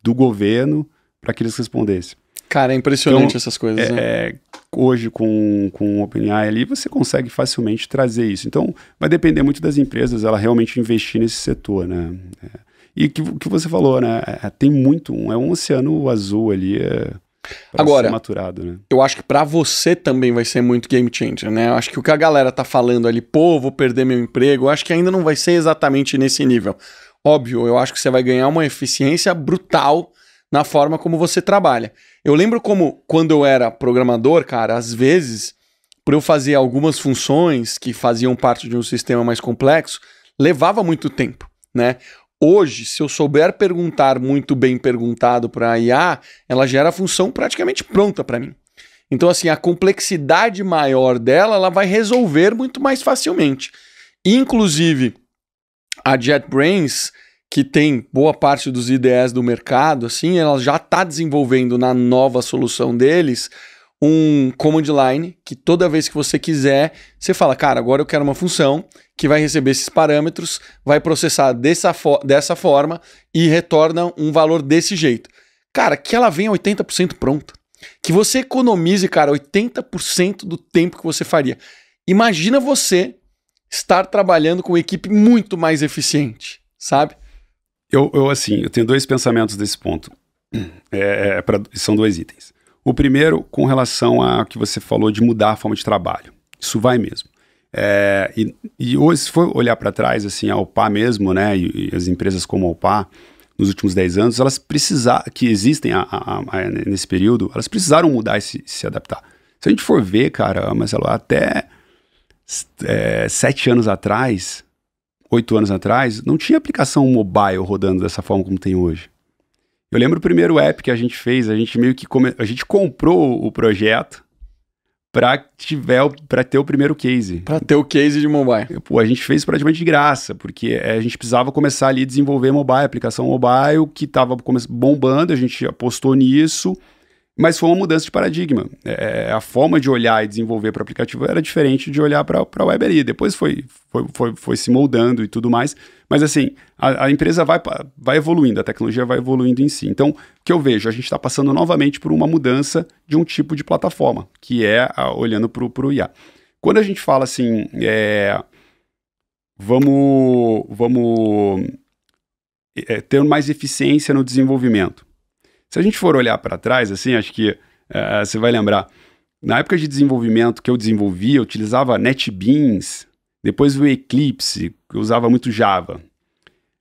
do governo para que eles respondessem. Cara, é então, impressionante então, essas coisas, é, né? É, hoje, com, com o OpenAI ali, você consegue facilmente trazer isso. Então, vai depender muito das empresas, ela realmente investir nesse setor, né? É. E o que, que você falou, né? É, tem muito, é um oceano azul ali, é, Agora, maturado, né? eu acho que para você também vai ser muito game changer, né? Eu acho que o que a galera tá falando ali, pô, vou perder meu emprego, eu acho que ainda não vai ser exatamente nesse nível. Óbvio, eu acho que você vai ganhar uma eficiência brutal na forma como você trabalha. Eu lembro como quando eu era programador, cara, às vezes, para eu fazer algumas funções que faziam parte de um sistema mais complexo, levava muito tempo, né? Hoje, se eu souber perguntar muito bem perguntado para a IA, ela gera a função praticamente pronta para mim. Então, assim, a complexidade maior dela, ela vai resolver muito mais facilmente. Inclusive, a JetBrains, que tem boa parte dos IDEs do mercado, assim, ela já está desenvolvendo na nova solução deles um command line que toda vez que você quiser, você fala, cara, agora eu quero uma função que vai receber esses parâmetros, vai processar dessa, fo dessa forma e retorna um valor desse jeito. Cara, que ela venha 80% pronta. Que você economize, cara, 80% do tempo que você faria. Imagina você estar trabalhando com uma equipe muito mais eficiente, sabe? Eu, eu assim, eu tenho dois pensamentos desse ponto. É, é, é pra, são dois itens. O primeiro, com relação a que você falou de mudar a forma de trabalho. Isso vai mesmo. É, e, e, hoje, se for olhar para trás, assim, a OPA mesmo, né, e, e, as empresas como a OPA, nos últimos 10 anos, elas precisaram, que existem a, a, a, nesse período, elas precisaram mudar e se, se, adaptar. Se a gente for ver, cara, Marcelo, até é, sete anos atrás, oito anos atrás, não tinha aplicação mobile rodando dessa forma como tem hoje. Eu lembro o primeiro app que a gente fez, a gente meio que come... a gente comprou o projeto para tiver para ter o primeiro case. Para ter o case de mobile. Pô, a gente fez praticamente de graça, porque eh, a gente precisava começar ali a desenvolver mobile, aplicação mobile que estava bombando, a gente apostou nisso. Mas foi uma mudança de paradigma. É, é, a forma de olhar e desenvolver para o aplicativo era diferente de olhar para a web ali. Depois foi, foi, foi, foi, se moldando e tudo mais. Mas assim, a, a, empresa vai, vai evoluindo, a tecnologia vai evoluindo em si. Então, o que eu vejo? A gente está passando novamente por uma mudança de um tipo de plataforma, que é a, olhando para o IA. Quando a gente fala assim, é, vamos, vamos é, ter mais eficiência no desenvolvimento se a gente for olhar para trás, assim, acho que eh, você vai lembrar. Na época de desenvolvimento que eu desenvolvia, eu utilizava NetBeans, depois o Eclipse, que eu usava muito Java.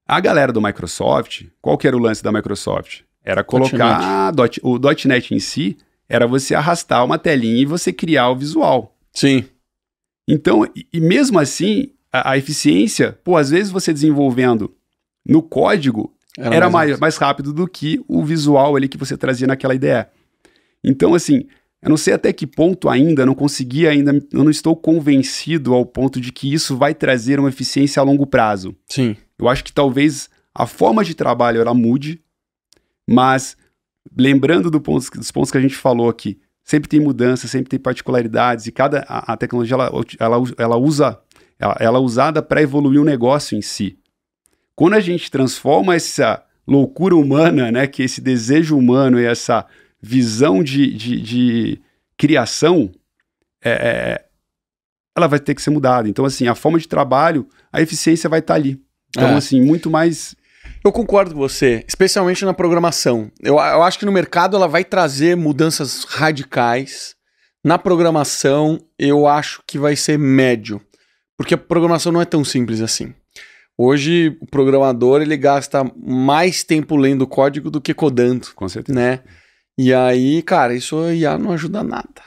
A galera do Microsoft, qual que era o lance da Microsoft? Era colocar dot, o .NET em si, era você arrastar uma telinha e você criar o visual. Sim. Então, e, e mesmo assim, a, a eficiência, pô, às vezes você desenvolvendo no código, era, era mais, mais, mais rápido do que o visual ali que você trazia naquela ideia Então, assim, eu não sei até que ponto ainda, não consegui ainda, eu não estou convencido ao ponto de que isso vai trazer uma eficiência a longo prazo. Sim. Eu acho que talvez a forma de trabalho ela mude, mas lembrando do ponto, dos pontos que a gente falou aqui, sempre tem mudança, sempre tem particularidades e cada a, a tecnologia ela, ela, ela usa ela, ela é usada para evoluir o negócio em si. Quando a gente transforma essa loucura humana, né, que esse desejo humano e essa visão de, de, de criação, é, é ela vai ter que ser mudada. Então, assim, a forma de trabalho, a eficiência vai estar tá ali. Então, é. assim, muito mais. Eu concordo com você, especialmente na programação. Eu, eu acho que no mercado ela vai trazer mudanças radicais. Na programação, eu acho que vai ser médio. Porque a programação não é tão simples assim. Hoje, o programador ele gasta mais tempo lendo código do que codando. Com certeza. Né? E aí, cara, isso IA não ajuda nada.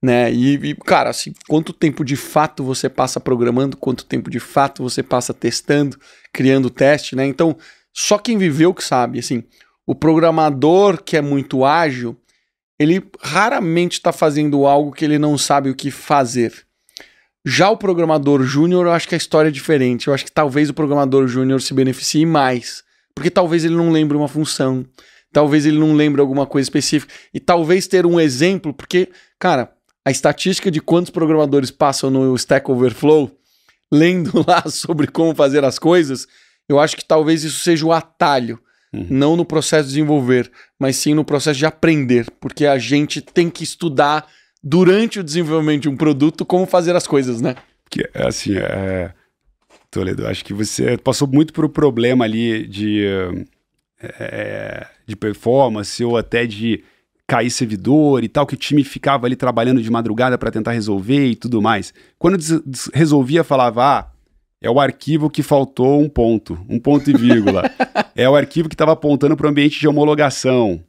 Né? E, e, cara, assim, quanto tempo de fato você passa programando, quanto tempo de fato você passa testando, criando teste, né? Então, só quem viveu que sabe, assim, o programador que é muito ágil, ele raramente está fazendo algo que ele não sabe o que fazer. Já o programador júnior, eu acho que a história é diferente. Eu acho que talvez o programador júnior se beneficie mais, porque talvez ele não lembre uma função, talvez ele não lembre alguma coisa específica, e talvez ter um exemplo, porque, cara, a estatística de quantos programadores passam no Stack Overflow, lendo <laughs> lá sobre como fazer as coisas, eu acho que talvez isso seja o atalho. Uhum. Não no processo de desenvolver, mas sim no processo de aprender, porque a gente tem que estudar durante o desenvolvimento de um produto como fazer as coisas, né? Que assim, é, Toledo, acho que você passou muito por um problema ali de, é, de performance ou até de cair servidor e tal, que o time ficava ali trabalhando de madrugada para tentar resolver e tudo mais. Quando resolvia, falava, ah, é o arquivo que faltou um ponto, um ponto e vírgula. <laughs> é o arquivo que estava apontando para o ambiente de homologação.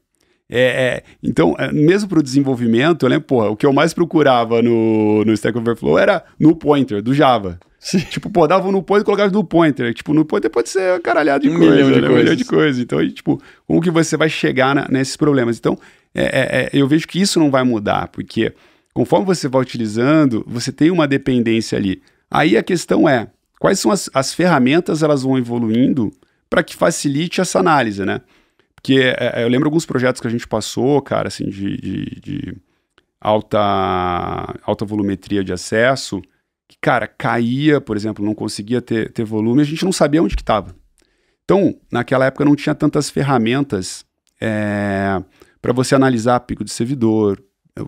É, é, então, é, mesmo para o desenvolvimento, né, porra, o que eu mais procurava no, no Stack Overflow era no pointer do Java. Sim. Tipo, pô, dava no pointer e colocava no pointer. Tipo, no pointer pode ser caralhado de um coisa, milhão de né? coisas. Um milhão de coisas. Então, tipo, como que você vai chegar na, nesses problemas? Então, é, é, é, eu vejo que isso não vai mudar, porque conforme você vai utilizando, você tem uma dependência ali. Aí a questão é, quais são as, as ferramentas elas vão evoluindo para que facilite essa análise, né? Porque é, é, eu lembro alguns projetos que a gente passou, cara, assim, de, de, de alta, alta volumetria de acesso, que, cara, caía, por exemplo, não conseguia ter, ter volume, a gente não sabia onde que estava. Então, naquela época não tinha tantas ferramentas é, para você analisar pico de servidor,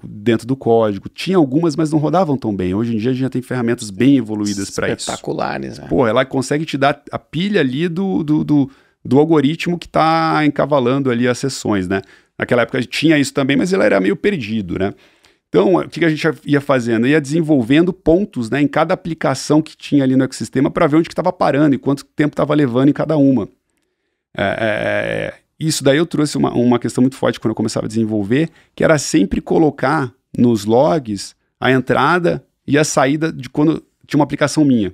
dentro do código. Tinha algumas, mas não rodavam tão bem. Hoje em dia a gente já tem ferramentas bem evoluídas para isso. Espetaculares, né? Pô, ela consegue te dar a pilha ali do, do, do do algoritmo que está encavalando ali as sessões, né? Naquela época tinha isso também, mas ele era meio perdido, né? Então, o que a gente ia fazendo? Ia desenvolvendo pontos né, em cada aplicação que tinha ali no ecossistema para ver onde que estava parando e quanto tempo estava levando em cada uma. É, é, é, isso daí eu trouxe uma, uma questão muito forte quando eu começava a desenvolver, que era sempre colocar nos logs a entrada e a saída de quando tinha uma aplicação minha.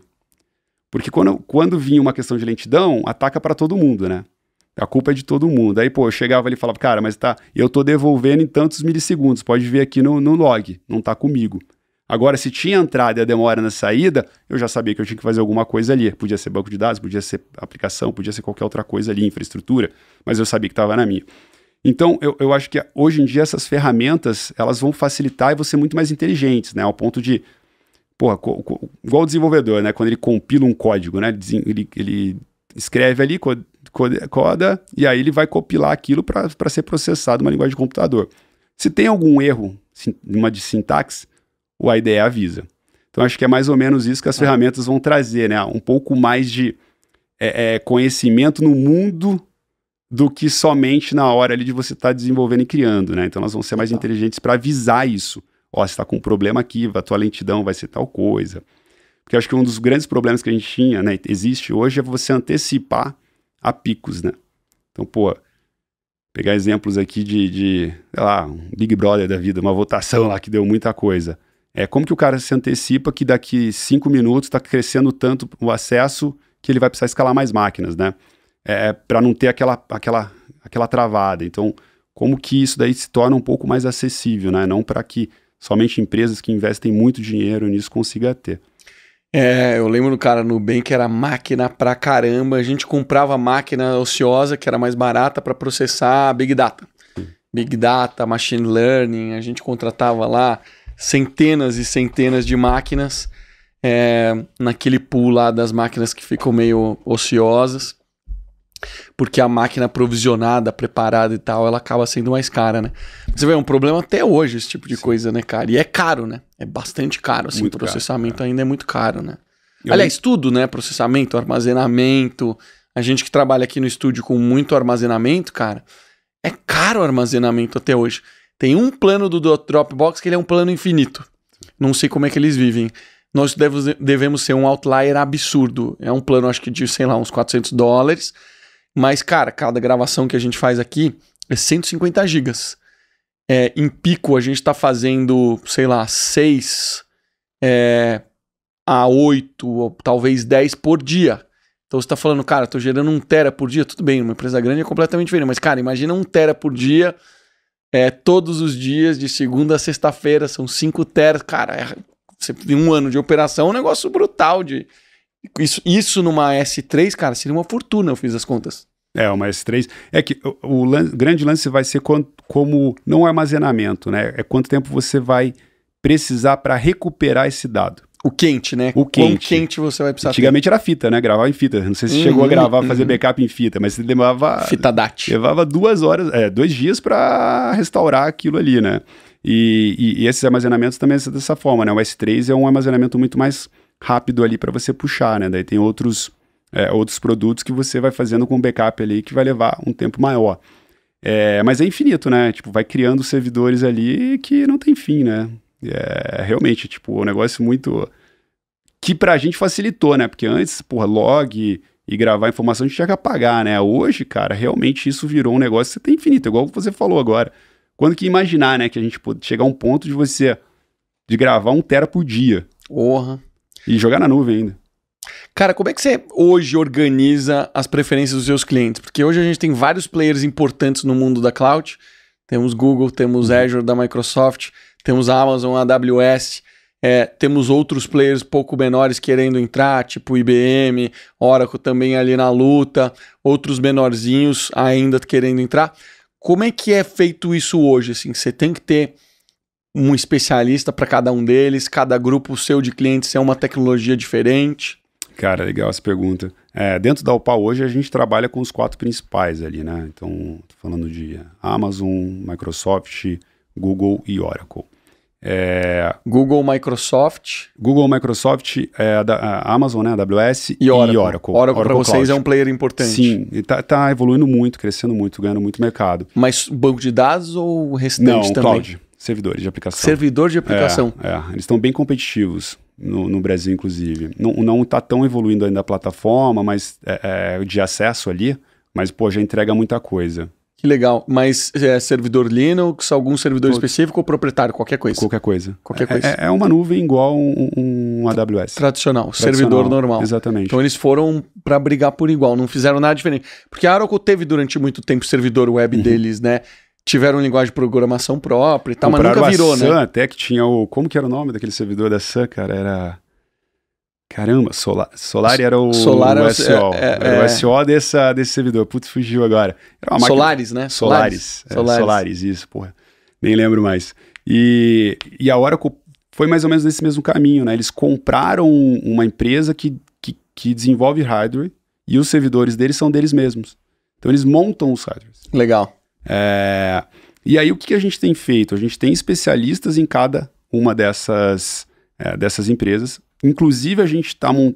Porque quando, quando vinha uma questão de lentidão, ataca para todo mundo, né? A culpa é de todo mundo. Aí, pô, eu chegava ali e falava, cara, mas tá, eu tô devolvendo em tantos milissegundos, pode ver aqui no, no log, não tá comigo. Agora, se tinha entrada e a demora na saída, eu já sabia que eu tinha que fazer alguma coisa ali. Podia ser banco de dados, podia ser aplicação, podia ser qualquer outra coisa ali, infraestrutura, mas eu sabia que estava na minha. Então, eu, eu acho que hoje em dia essas ferramentas, elas vão facilitar e vão ser muito mais inteligentes, né? Ao ponto de Porra, igual o desenvolvedor, né? Quando ele compila um código, né? Ele, ele escreve ali, coda, e aí ele vai compilar aquilo para ser processado uma linguagem de computador. Se tem algum erro, uma de sintaxe, o IDE avisa. Então acho que é mais ou menos isso que as é. ferramentas vão trazer, né? Um pouco mais de é, é, conhecimento no mundo do que somente na hora ali de você estar tá desenvolvendo e criando, né? Então elas vão ser mais inteligentes para avisar isso. Ó, você está com um problema aqui, a tua lentidão vai ser tal coisa. Porque acho que um dos grandes problemas que a gente tinha, né, existe hoje, é você antecipar a picos, né? Então, pô, pegar exemplos aqui de, de sei lá, um Big Brother da vida, uma votação lá que deu muita coisa. É como que o cara se antecipa que daqui cinco minutos está crescendo tanto o acesso que ele vai precisar escalar mais máquinas, né? É, é para não ter aquela, aquela, aquela travada. Então, como que isso daí se torna um pouco mais acessível, né? Não para que somente empresas que investem muito dinheiro nisso consiga ter. É, eu lembro do cara no bem que era máquina pra caramba. A gente comprava máquina ociosa, que era mais barata, para processar Big Data. Sim. Big Data, Machine Learning, a gente contratava lá centenas e centenas de máquinas é, naquele pool lá das máquinas que ficam meio ociosas. Porque a máquina provisionada, preparada e tal, ela acaba sendo mais cara, né? Você vê, é um problema até hoje esse tipo de Sim. coisa, né, cara? E é caro, né? É bastante caro, assim, processamento caro, é. ainda é muito caro, né? Eu Aliás, tudo, né? Processamento, armazenamento. A gente que trabalha aqui no estúdio com muito armazenamento, cara, é caro o armazenamento até hoje. Tem um plano do Dropbox que ele é um plano infinito. Não sei como é que eles vivem. Nós devemos ser um outlier absurdo. É um plano, acho que de, sei lá, uns 400 dólares mas, cara, cada gravação que a gente faz aqui é 150 gigas. É, em pico a gente tá fazendo, sei lá, 6 é, a 8, ou talvez 10 por dia. Então você tá falando, cara, tô gerando 1 tera por dia. Tudo bem, uma empresa grande é completamente diferente. Mas, cara, imagina 1 tera por dia, é, todos os dias, de segunda a sexta-feira, são 5 teras. Cara, é, você tem um ano de operação, é um negócio brutal de isso, isso numa S3, cara, seria uma fortuna, eu fiz as contas. É, uma S3. É que o, o lan grande lance vai ser quanto, como não armazenamento, né? É quanto tempo você vai precisar para recuperar esse dado. O quente, né? O quente. Quão quente você vai precisar. Antigamente ter. era fita, né? Gravar em fita. Não sei se uhum, chegou a uhum, gravar, uhum. fazer backup em fita, mas levava. Fita DAT. Levava duas horas, é, dois dias para restaurar aquilo ali, né? E, e, e, esses armazenamentos também são dessa forma, né? O S3 é um armazenamento muito mais rápido ali para você puxar, né? Daí tem outros, é, outros produtos que você vai fazendo com backup ali que vai levar um tempo maior. É, mas é infinito, né? Tipo, vai criando servidores ali que não tem fim, né? É, realmente, tipo, um negócio muito... Que pra gente facilitou, né? Porque antes, porra, log e gravar informação a gente tinha que apagar, né? Hoje, cara, realmente isso virou um negócio que você tem infinito, igual você falou agora. Quando que imaginar, né, que a gente pode chegar a um ponto de você de gravar um tera por dia. Porra. E jogar na nuvem ainda. Cara, como é que você hoje organiza as preferências dos seus clientes? Porque hoje a gente tem vários players importantes no mundo da cloud. Temos Google, temos uhum. Azure da Microsoft, temos Amazon, AWS, é, temos outros players pouco menores querendo entrar, tipo IBM, Oracle também ali na luta, outros menorzinhos ainda querendo entrar. Como é que é feito isso hoje? Assim, você tem que ter um especialista para cada um deles, cada grupo seu de clientes é uma tecnologia diferente? Cara, legal essa pergunta. É, dentro da UPA hoje a gente trabalha com os quatro principais ali, né? Então, tô falando de Amazon, Microsoft, Google e Oracle. É, Google, Microsoft. Google, Microsoft, é, da, a Amazon, né, AWS e Oracle. E Oracle, Oracle, Oracle para vocês é Cloud. é um player importante. Sim, está tá evoluindo muito, crescendo muito, ganhando muito mercado. Mas banco de dados ou restante Não, também? Cloud. Servidores de aplicação. Servidor de é, aplicação. É, é. Eles estão bem competitivos no, no Brasil, inclusive. Não está tão evoluindo ainda a plataforma, mas é, é, de acesso ali, mas pô, já entrega muita coisa. Que legal. Mas é servidor Linux, algum servidor específico ou proprietário? Qualquer coisa. Qualquer coisa. Qualquer é, coisa. É, é uma nuvem igual um, um AWS. Tradicional, Tradicional, servidor normal. Exatamente. Então eles foram para brigar por igual, não fizeram nada diferente. Porque a Oracle teve durante muito tempo o servidor web uhum. deles, né? tiveram linguagem de programação própria e tal, Compraram mas nunca virou, a Sun, né? até que tinha o. Como que era o nome daquele servidor da Sun, cara? Era. Caramba, Solar, Solar era o, Solar o SO. É, é, é, era o é. SO dessa, desse servidor. Putz, fugiu agora. Era uma Solaris, né? Solaris. Solaris. É, Solaris. Solaris, isso, porra. Nem lembro mais. E, e a Oracle foi mais ou menos nesse mesmo caminho, né? Eles compraram uma empresa que, que, que desenvolve hardware e os servidores deles são deles mesmos. Então eles montam os hardwares. Legal. É, e aí o que, a gente tem feito? A gente tem especialistas em cada uma dessas, é, dessas empresas. Inclusive, a gente está não,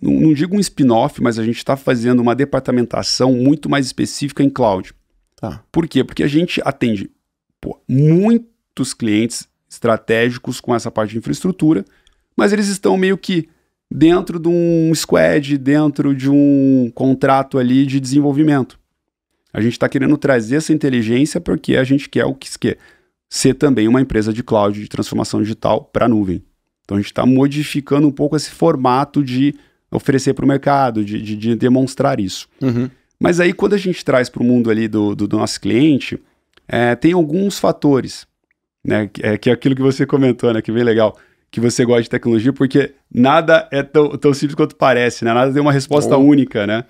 não digo um spin-off, mas a gente está fazendo uma departamentação muito mais específica em cloud. Tá. Por quê? Porque a gente atende pô, muitos clientes estratégicos com essa parte de infraestrutura, mas eles estão meio que dentro de um squad, dentro de um contrato ali de desenvolvimento. A gente está querendo trazer essa inteligência porque a gente quer o que quer ser também uma empresa de cloud de transformação digital para nuvem. Então a gente está modificando um pouco esse formato de oferecer para o mercado, de, de, de, demonstrar isso. Uhum. Mas aí quando a gente traz para o mundo ali do, do, do nosso cliente, é, tem alguns fatores, né? Que, é, que é aquilo que você comentou, né? Que é bem legal que você gosta de tecnologia, porque nada é tão, tão simples quanto parece, né? Nada tem uma resposta oh. única, né?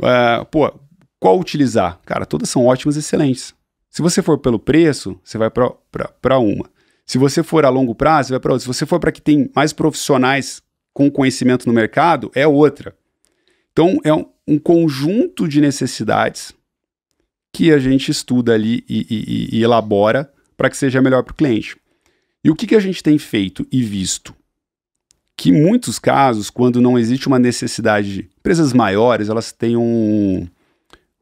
É, pô, qual utilizar? Cara, todas são ótimas e excelentes. Se você for pelo preço, você vai para uma. Se você for a longo prazo, você vai para outra. Se você for para que tem mais profissionais com conhecimento no mercado, é outra. Então, é um, um conjunto de necessidades que a gente estuda ali e, e, e elabora para que seja melhor para o cliente. E o que, que a gente tem feito e visto? Que em muitos casos, quando não existe uma necessidade, empresas maiores, elas têm um,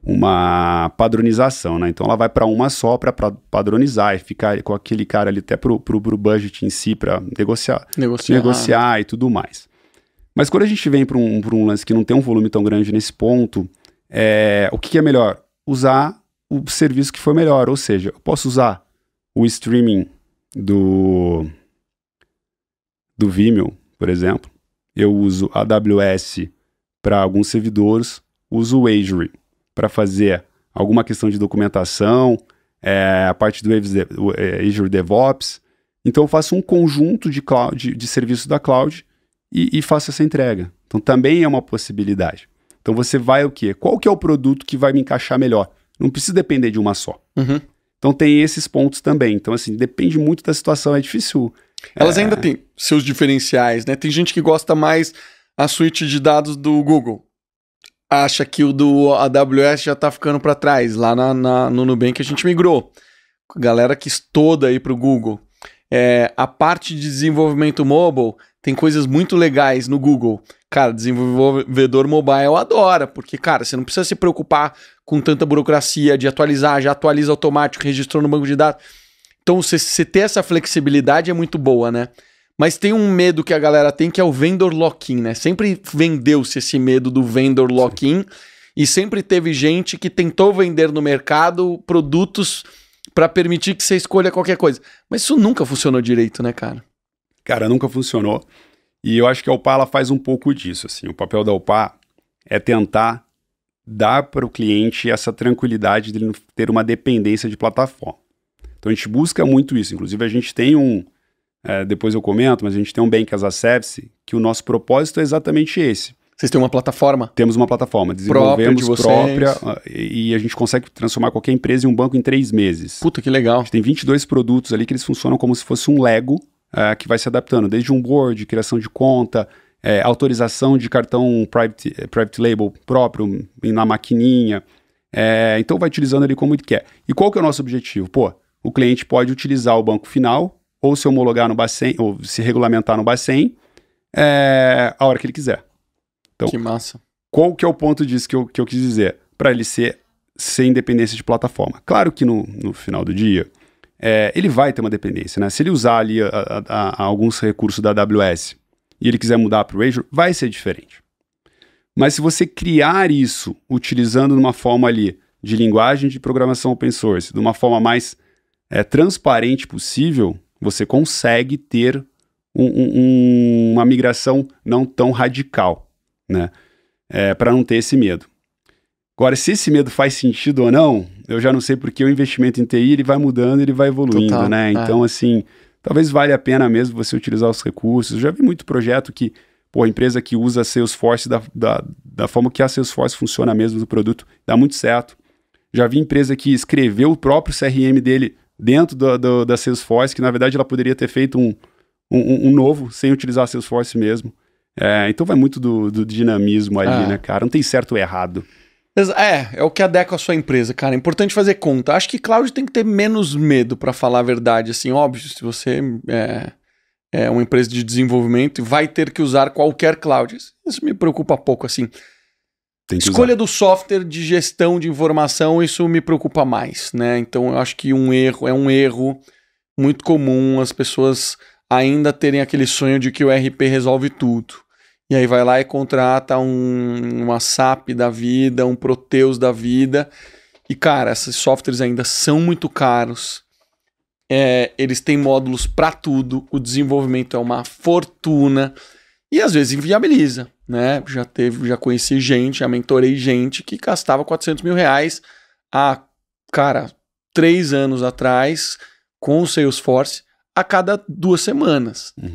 uma padronização, né? Então ela vai para uma só para padronizar e ficar com aquele cara ali até pro, pro, pro budget em si para negociar, negociar, negociar e tudo mais. Mas quando a gente vem para um, um lance que não tem um volume tão grande nesse ponto, é, o que, que é melhor? Usar o serviço que foi melhor, ou seja, eu posso usar o streaming do do Vimeo, por exemplo. Eu uso AWS para alguns servidores, uso o Azure para fazer alguma questão de documentação, é, a parte do é, Azure DevOps. Então eu faço um conjunto de, cloud, de, de serviços da cloud e, e, faço essa entrega. Então também é uma possibilidade. Então você vai o quê? Qual que é o produto que vai me encaixar melhor? Não precisa depender de uma só. Uhum. Então tem esses pontos também. Então assim, depende muito da situação, é difícil. Elas é... ainda têm seus diferenciais, né? Tem gente que gosta mais a suíte de dados do Google acha que o do AWS já tá ficando para trás. Lá na, na, no Nubank a gente migrou. Galera que toda aí para o Google. É, a parte de desenvolvimento mobile tem coisas muito legais no Google. Cara, desenvolvedor mobile adora, porque, cara, você não precisa se preocupar com tanta burocracia de atualizar, já atualiza automático, registrou no banco de dados. Então, você ter essa flexibilidade é muito boa, né? Mas tem um medo que a galera tem que é o vendor lock-in, né? Sempre vendeu-se esse medo do vendor lock-in e sempre teve gente que tentou vender no mercado produtos para permitir que você escolha qualquer coisa. Mas isso nunca funcionou direito, né, cara? Cara, nunca funcionou. E eu acho que a Opa ela faz um pouco disso, assim. O papel da Opa é tentar dar para o cliente essa tranquilidade de ele não ter uma dependência de plataforma. Então a gente busca muito isso. Inclusive a gente tem um, é, depois eu comento, mas a gente tem um Bank as a Service, que o nosso propósito é exatamente esse. Vocês têm uma plataforma? Temos uma plataforma, desenvolvemos própria, de própria e a gente consegue transformar qualquer empresa em um banco em três meses. Puta que legal. A gente tem 22 produtos ali que eles funcionam como se fosse um Lego é, que vai se adaptando, desde um board, criação de conta, é, autorização de cartão private, é, private label próprio na maquininha. É, então vai utilizando ali como ele quer. E qual que é o nosso objetivo? Pô, o cliente pode utilizar o banco final ou se homologar no Bacen, ou se regulamentar no Bacen, é, a hora que ele quiser. Então, que massa. Qual que é o ponto disso que eu, que eu quis dizer? Para ele ser sem dependência de plataforma. Claro que no, no final do dia, é, ele vai ter uma dependência, né? Se ele usar ali a, a, a, alguns recursos da AWS e ele quiser mudar para o Azure, vai ser diferente. Mas se você criar isso utilizando de uma forma ali de linguagem de programação open source, de uma forma mais é, transparente possível, você consegue ter um, um, uma migração não tão radical, né? É, para não ter esse medo. Agora, se esse medo faz sentido ou não, eu já não sei porque o investimento em TI ele vai mudando, ele vai evoluindo, Total, né? É. Então, assim, talvez valha a pena mesmo você utilizar os recursos. Eu já vi muito projeto que, pô, empresa que usa Salesforce da, da, da forma que a Salesforce funciona mesmo do produto, dá muito certo. Já vi empresa que escreveu o próprio CRM dele dentro do, do, da Salesforce, que na verdade ela poderia ter feito um, um, um novo sem utilizar a Salesforce mesmo. É, então vai muito do, do dinamismo ali, ah. né, cara? Não tem certo ou errado. É, é o que adequa é a sua empresa, cara. É importante fazer conta. Acho que cloud tem que ter menos medo para falar a verdade. Assim, óbvio, se você é, é uma empresa de desenvolvimento, vai ter que usar qualquer cloud. Isso me preocupa pouco, assim. Escolha usar. do software de gestão de informação, isso me preocupa mais, né? Então eu acho que um erro é um erro muito comum as pessoas ainda terem aquele sonho de que o RP resolve tudo. E aí vai lá e contrata um, uma SAP da vida, um Proteus da vida. E cara, esses softwares ainda são muito caros. É, eles têm módulos para tudo, o desenvolvimento é uma fortuna e às vezes inviabiliza né? Já teve, já conheci gente, já mentorei gente que gastava 400 mil reais há, cara, três anos atrás com o Salesforce a cada duas semanas. Uhum.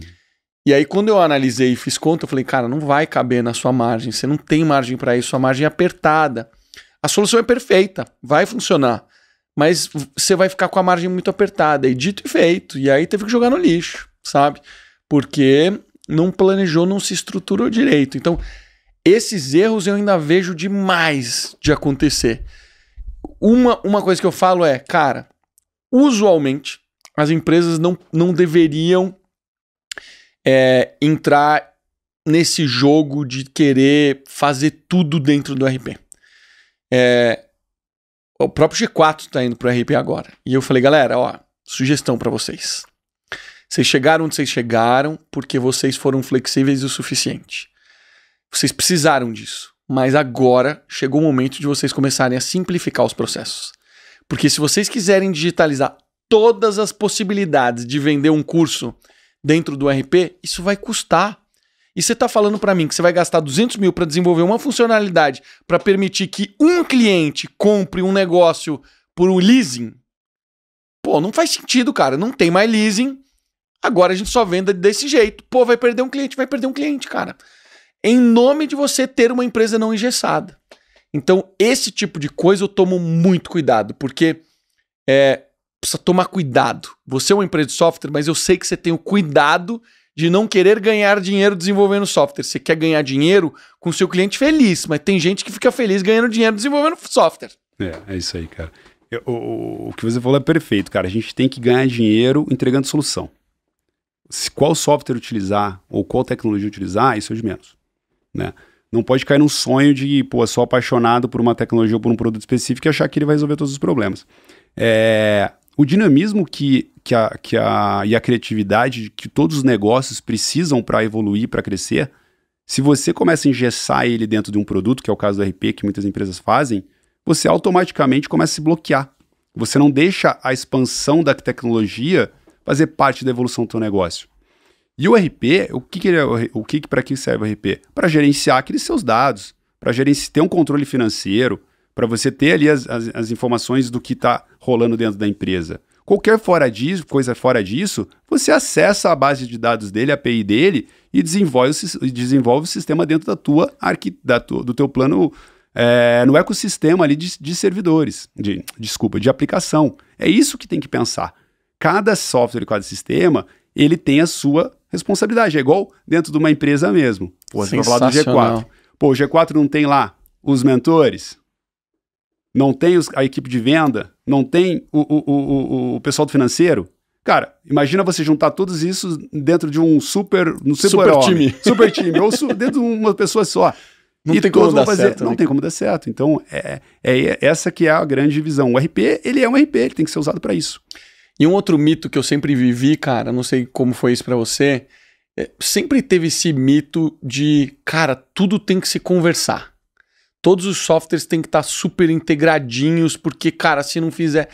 E aí, quando eu analisei e fiz conta, eu falei, cara, não vai caber na sua margem, você não tem margem para isso, sua margem é apertada. A solução é perfeita, vai funcionar, mas você vai ficar com a margem muito apertada. E dito e feito, e aí teve que jogar no lixo, sabe? Porque não planejou, não se estruturou direito. Então, esses erros eu ainda vejo demais de acontecer. Uma, uma coisa que eu falo é, cara, usualmente as empresas não, não deveriam é, entrar nesse jogo de querer fazer tudo dentro do RP. É, o próprio G4 está indo para o RP agora. E eu falei, galera, ó, sugestão para vocês. Vocês chegaram onde vocês chegaram porque vocês foram flexíveis o suficiente. Vocês precisaram disso. Mas agora chegou o momento de vocês começarem a simplificar os processos. Porque se vocês quiserem digitalizar todas as possibilidades de vender um curso dentro do RP, isso vai custar. E você está falando para mim que você vai gastar 200 mil para desenvolver uma funcionalidade para permitir que um cliente compre um negócio por um leasing? Pô, não faz sentido, cara. Não tem mais leasing. Agora a gente só venda desse jeito. Pô, vai perder um cliente, vai perder um cliente, cara. Em nome de você ter uma empresa não engessada. Então, esse tipo de coisa eu tomo muito cuidado, porque é, precisa tomar cuidado. Você é uma empresa de software, mas eu sei que você tem o cuidado de não querer ganhar dinheiro desenvolvendo software. Você quer ganhar dinheiro com seu cliente feliz, mas tem gente que fica feliz ganhando dinheiro desenvolvendo software. É, é isso aí, cara. Eu, o, o que você falou é perfeito, cara. A gente tem que ganhar dinheiro entregando solução qual software utilizar ou qual tecnologia utilizar, isso é de menos. Né? Não pode cair num sonho de, pô, sou apaixonado por uma tecnologia ou por um produto específico e achar que ele vai resolver todos os problemas. É, o dinamismo que, que, a, que a, e a criatividade que todos os negócios precisam para evoluir, para crescer, se você começa a engessar ele dentro de um produto, que é o caso do RP, que muitas empresas fazem, você automaticamente começa a se bloquear. Você não deixa a expansão da tecnologia fazer parte da evolução do teu negócio. E o RP, o que, que ele é, o que, que para que serve o RP? Para gerenciar aqueles seus dados, para ter um controle financeiro, para você ter ali as, as, as informações do que está rolando dentro da empresa. Qualquer fora disso, coisa fora disso, você acessa a base de dados dele, a API dele, e desenvolve, o, desenvolve o sistema dentro da tua, da tua do teu plano é, no ecossistema ali de, de servidores, de, desculpa, de aplicação. É isso que tem que pensar cada software, cada sistema, ele tem a sua responsabilidade. É igual dentro de uma empresa mesmo. Pô, você falar do G4. Pô, o G4 não tem lá os mentores, não tem os, a equipe de venda, não tem o, o, o, o, pessoal do financeiro. Cara, imagina você juntar todos isso dentro de um super. Um super, super time. <laughs> Super time. ou su, dentro de uma pessoa só. Não e tem como dar fazer, certo. Não né? tem como dar certo. Então, é, é, é essa que é a grande divisão. O RP, ele é um RP, ele tem que ser usado para isso. E um outro mito que eu sempre vivi, cara, não sei como foi isso para você, é, sempre teve esse mito de, cara, tudo tem que se conversar. Todos os softwares têm que estar tá super integradinhos, porque, cara, se não fizer.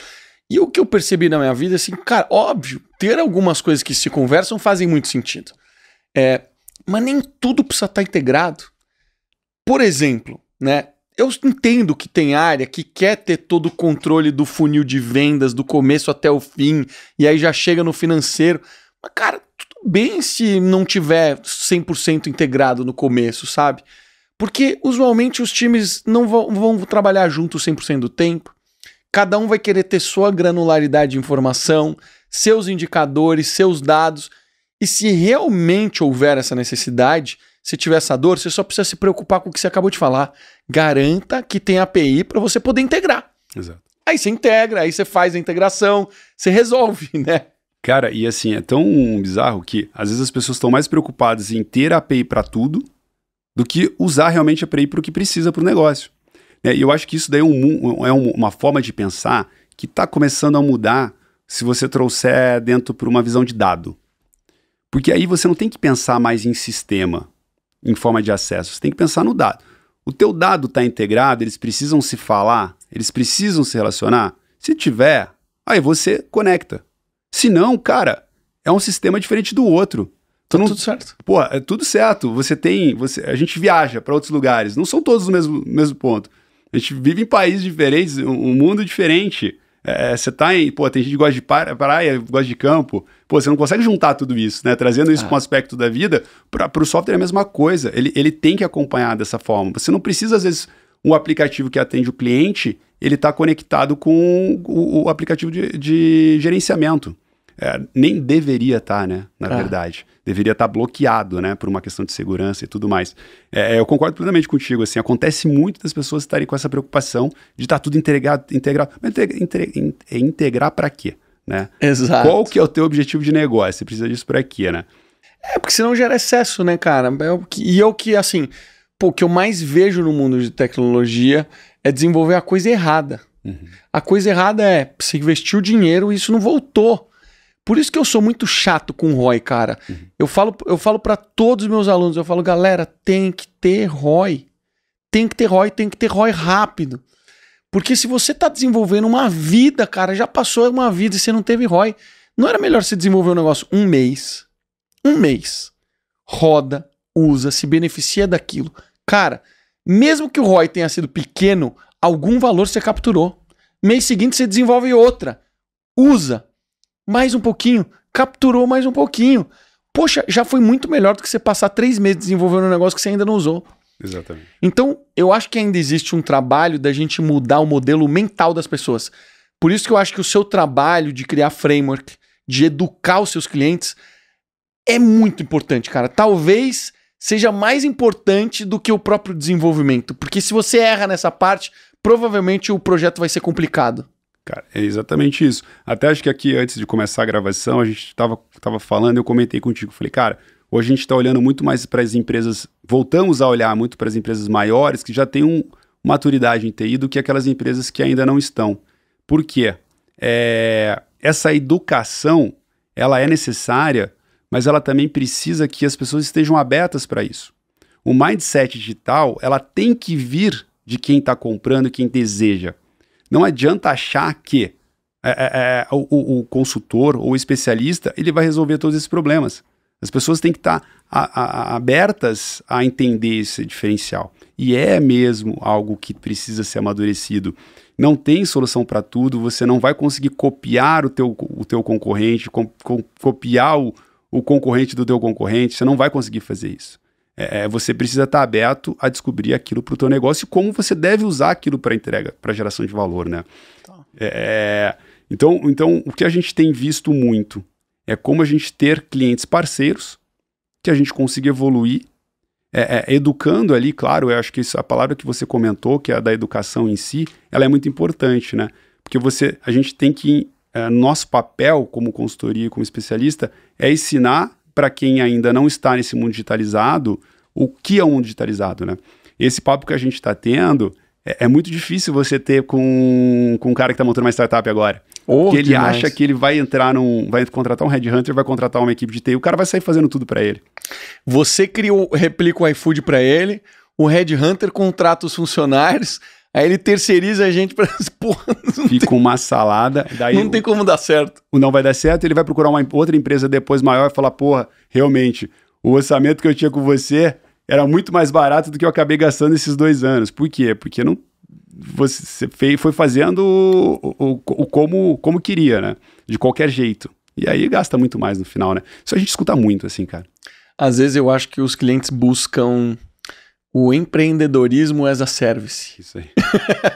E o que eu percebi na minha vida, assim, cara, óbvio, ter algumas coisas que se conversam fazem muito sentido. É, mas nem tudo precisa estar tá integrado. Por exemplo, né? Eu entendo que tem área que quer ter todo o controle do funil de vendas, do começo até o fim, e aí já chega no financeiro. Mas, cara, tudo bem se não tiver 100% integrado no começo, sabe? Porque usualmente os times não vão, vão trabalhar juntos 100% do tempo. Cada um vai querer ter sua granularidade de informação, seus indicadores, seus dados. E se realmente houver essa necessidade, se tiver essa dor, você só precisa se preocupar com o que você acabou de falar. Garanta que tem API para você poder integrar. Exato. Aí você integra, aí você faz a integração, você resolve, né? Cara, e assim, é tão bizarro que às vezes as pessoas estão mais preocupadas em ter API para tudo do que usar realmente a API para o que precisa para o negócio. Né, e eu acho que isso daí é, um, é uma forma de pensar que está começando a mudar se você trouxer dentro para uma visão de dado. Porque aí você não tem que pensar mais em sistema, em forma de acesso. Você tem que pensar no dado. O teu dado está integrado, eles precisam se falar, eles precisam se relacionar. Se tiver, aí você conecta. Se não, cara, é um sistema diferente do outro. Tá não, tudo certo. Pô, é tudo certo. Você tem, você, a gente viaja para outros lugares. Não são todos no mesmo, mesmo ponto. A gente vive em países diferentes, um, um mundo diferente. É, é, você está tá em, pô, tem gente que gosta de praia, gosta de campo. Pô, você não consegue juntar tudo isso, né? Trazendo isso ah. É. para um aspecto da vida, para o software é a mesma coisa. Ele, ele tem que acompanhar dessa forma. Você não precisa, às vezes, um aplicativo que atende o cliente, ele está conectado com o, o aplicativo de, de gerenciamento. É, nem deveria estar, tá, né? Na ah. verdade. Deveria estar tá bloqueado, né? Por uma questão de segurança e tudo mais. É, é, eu concordo plenamente contigo, assim. Acontece muito das pessoas estarem com essa preocupação de estar tá tudo integrado, integrado. Mas integra, integra, integrar para quê? né? Exato. Qual que é o teu objetivo de negócio? Você precisa disso para quê, né? É, porque senão gera excesso, né, cara? É e eu é que, assim, pô, o que eu mais vejo no mundo de tecnologia é desenvolver a coisa errada. Uhum. A coisa errada é você o dinheiro e isso não voltou. Por isso que eu sou muito chato com ROI, cara. Uhum. Eu falo, eu falo para todos os meus alunos, eu falo, galera, tem que ter ROI. Tem que ter ROI, tem que ter ROI rápido. Porque se você está desenvolvendo uma vida, cara, já passou uma vida e você não teve ROI, não era melhor você desenvolver um negócio um mês, um mês, roda, usa, se beneficia daquilo. Cara, mesmo que o ROI tenha sido pequeno, algum valor você capturou. Mês seguinte você desenvolve outra, usa mais um pouquinho, capturou mais um pouquinho. Poxa, já foi muito melhor do que você passar três meses desenvolvendo um negócio que você ainda não usou. Exatamente. Então, eu acho que ainda existe um trabalho da gente mudar o modelo mental das pessoas. Por isso que eu acho que o seu trabalho de criar framework, de educar os seus clientes, é muito importante, cara. Talvez seja mais importante do que o próprio desenvolvimento. Porque se você erra nessa parte, provavelmente o projeto vai ser complicado. Cara, é exatamente isso. Até acho que aqui, antes de começar a gravação, a gente estava tava falando, eu comentei contigo, falei, cara, Hoje a gente está olhando muito mais para as empresas, voltamos a olhar muito para as empresas maiores que já têm um, maturidade em TI do que aquelas empresas que ainda não estão. Por quê? É, essa educação ela é necessária, mas ela também precisa que as pessoas estejam abertas para isso. O mindset digital ela tem que vir de quem está comprando, quem deseja. Não adianta achar que é, é, é o, o consultor ou o especialista ele vai resolver todos esses problemas. As pessoas têm que estar tá a, a, abertas a entender esse diferencial. E é mesmo algo que precisa ser amadurecido. Não tem solução para tudo, você não vai conseguir copiar o teu, o teu concorrente, copiar o, o concorrente do teu concorrente, você não vai conseguir fazer isso. É, é você precisa estar tá aberto a descobrir aquilo para o teu negócio e como você deve usar aquilo para entrega, para geração de valor, né? Tá. É, é, então, então, o que a gente tem visto muito é como a gente ter clientes parceiros que a gente consiga evoluir, é, é, educando ali, claro, eu acho que isso, a palavra que você comentou, que é a da educação em si, ela é muito importante, né? Porque você, a gente tem que, é, nosso papel como consultoria, como especialista, é ensinar para quem ainda não está nesse mundo digitalizado o que é um mundo digitalizado, né? Esse papo que a gente está tendo, é, é muito difícil você ter com, com um cara que está montando uma startup agora. Oh, que ele demais. acha que ele vai entrar num. vai contratar um headhunter, vai contratar uma equipe de TI, o cara vai sair fazendo tudo para ele. Você criou, replica o iFood para ele, o headhunter contrata os funcionários, aí ele terceiriza a gente para. <laughs> Fica tem... uma salada. <laughs> Daí não o... tem como dar certo. O não vai dar certo, ele vai procurar uma outra empresa depois maior e falar: porra, realmente, o orçamento que eu tinha com você era muito mais barato do que eu acabei gastando esses dois anos. Por quê? Porque não você fez, foi fazendo o, o, o, como, como queria, né? De qualquer jeito. E aí gasta muito mais no final, né? Isso a gente escuta muito, assim, cara. Às vezes eu acho que os clientes buscam o empreendedorismo as a service. Isso aí.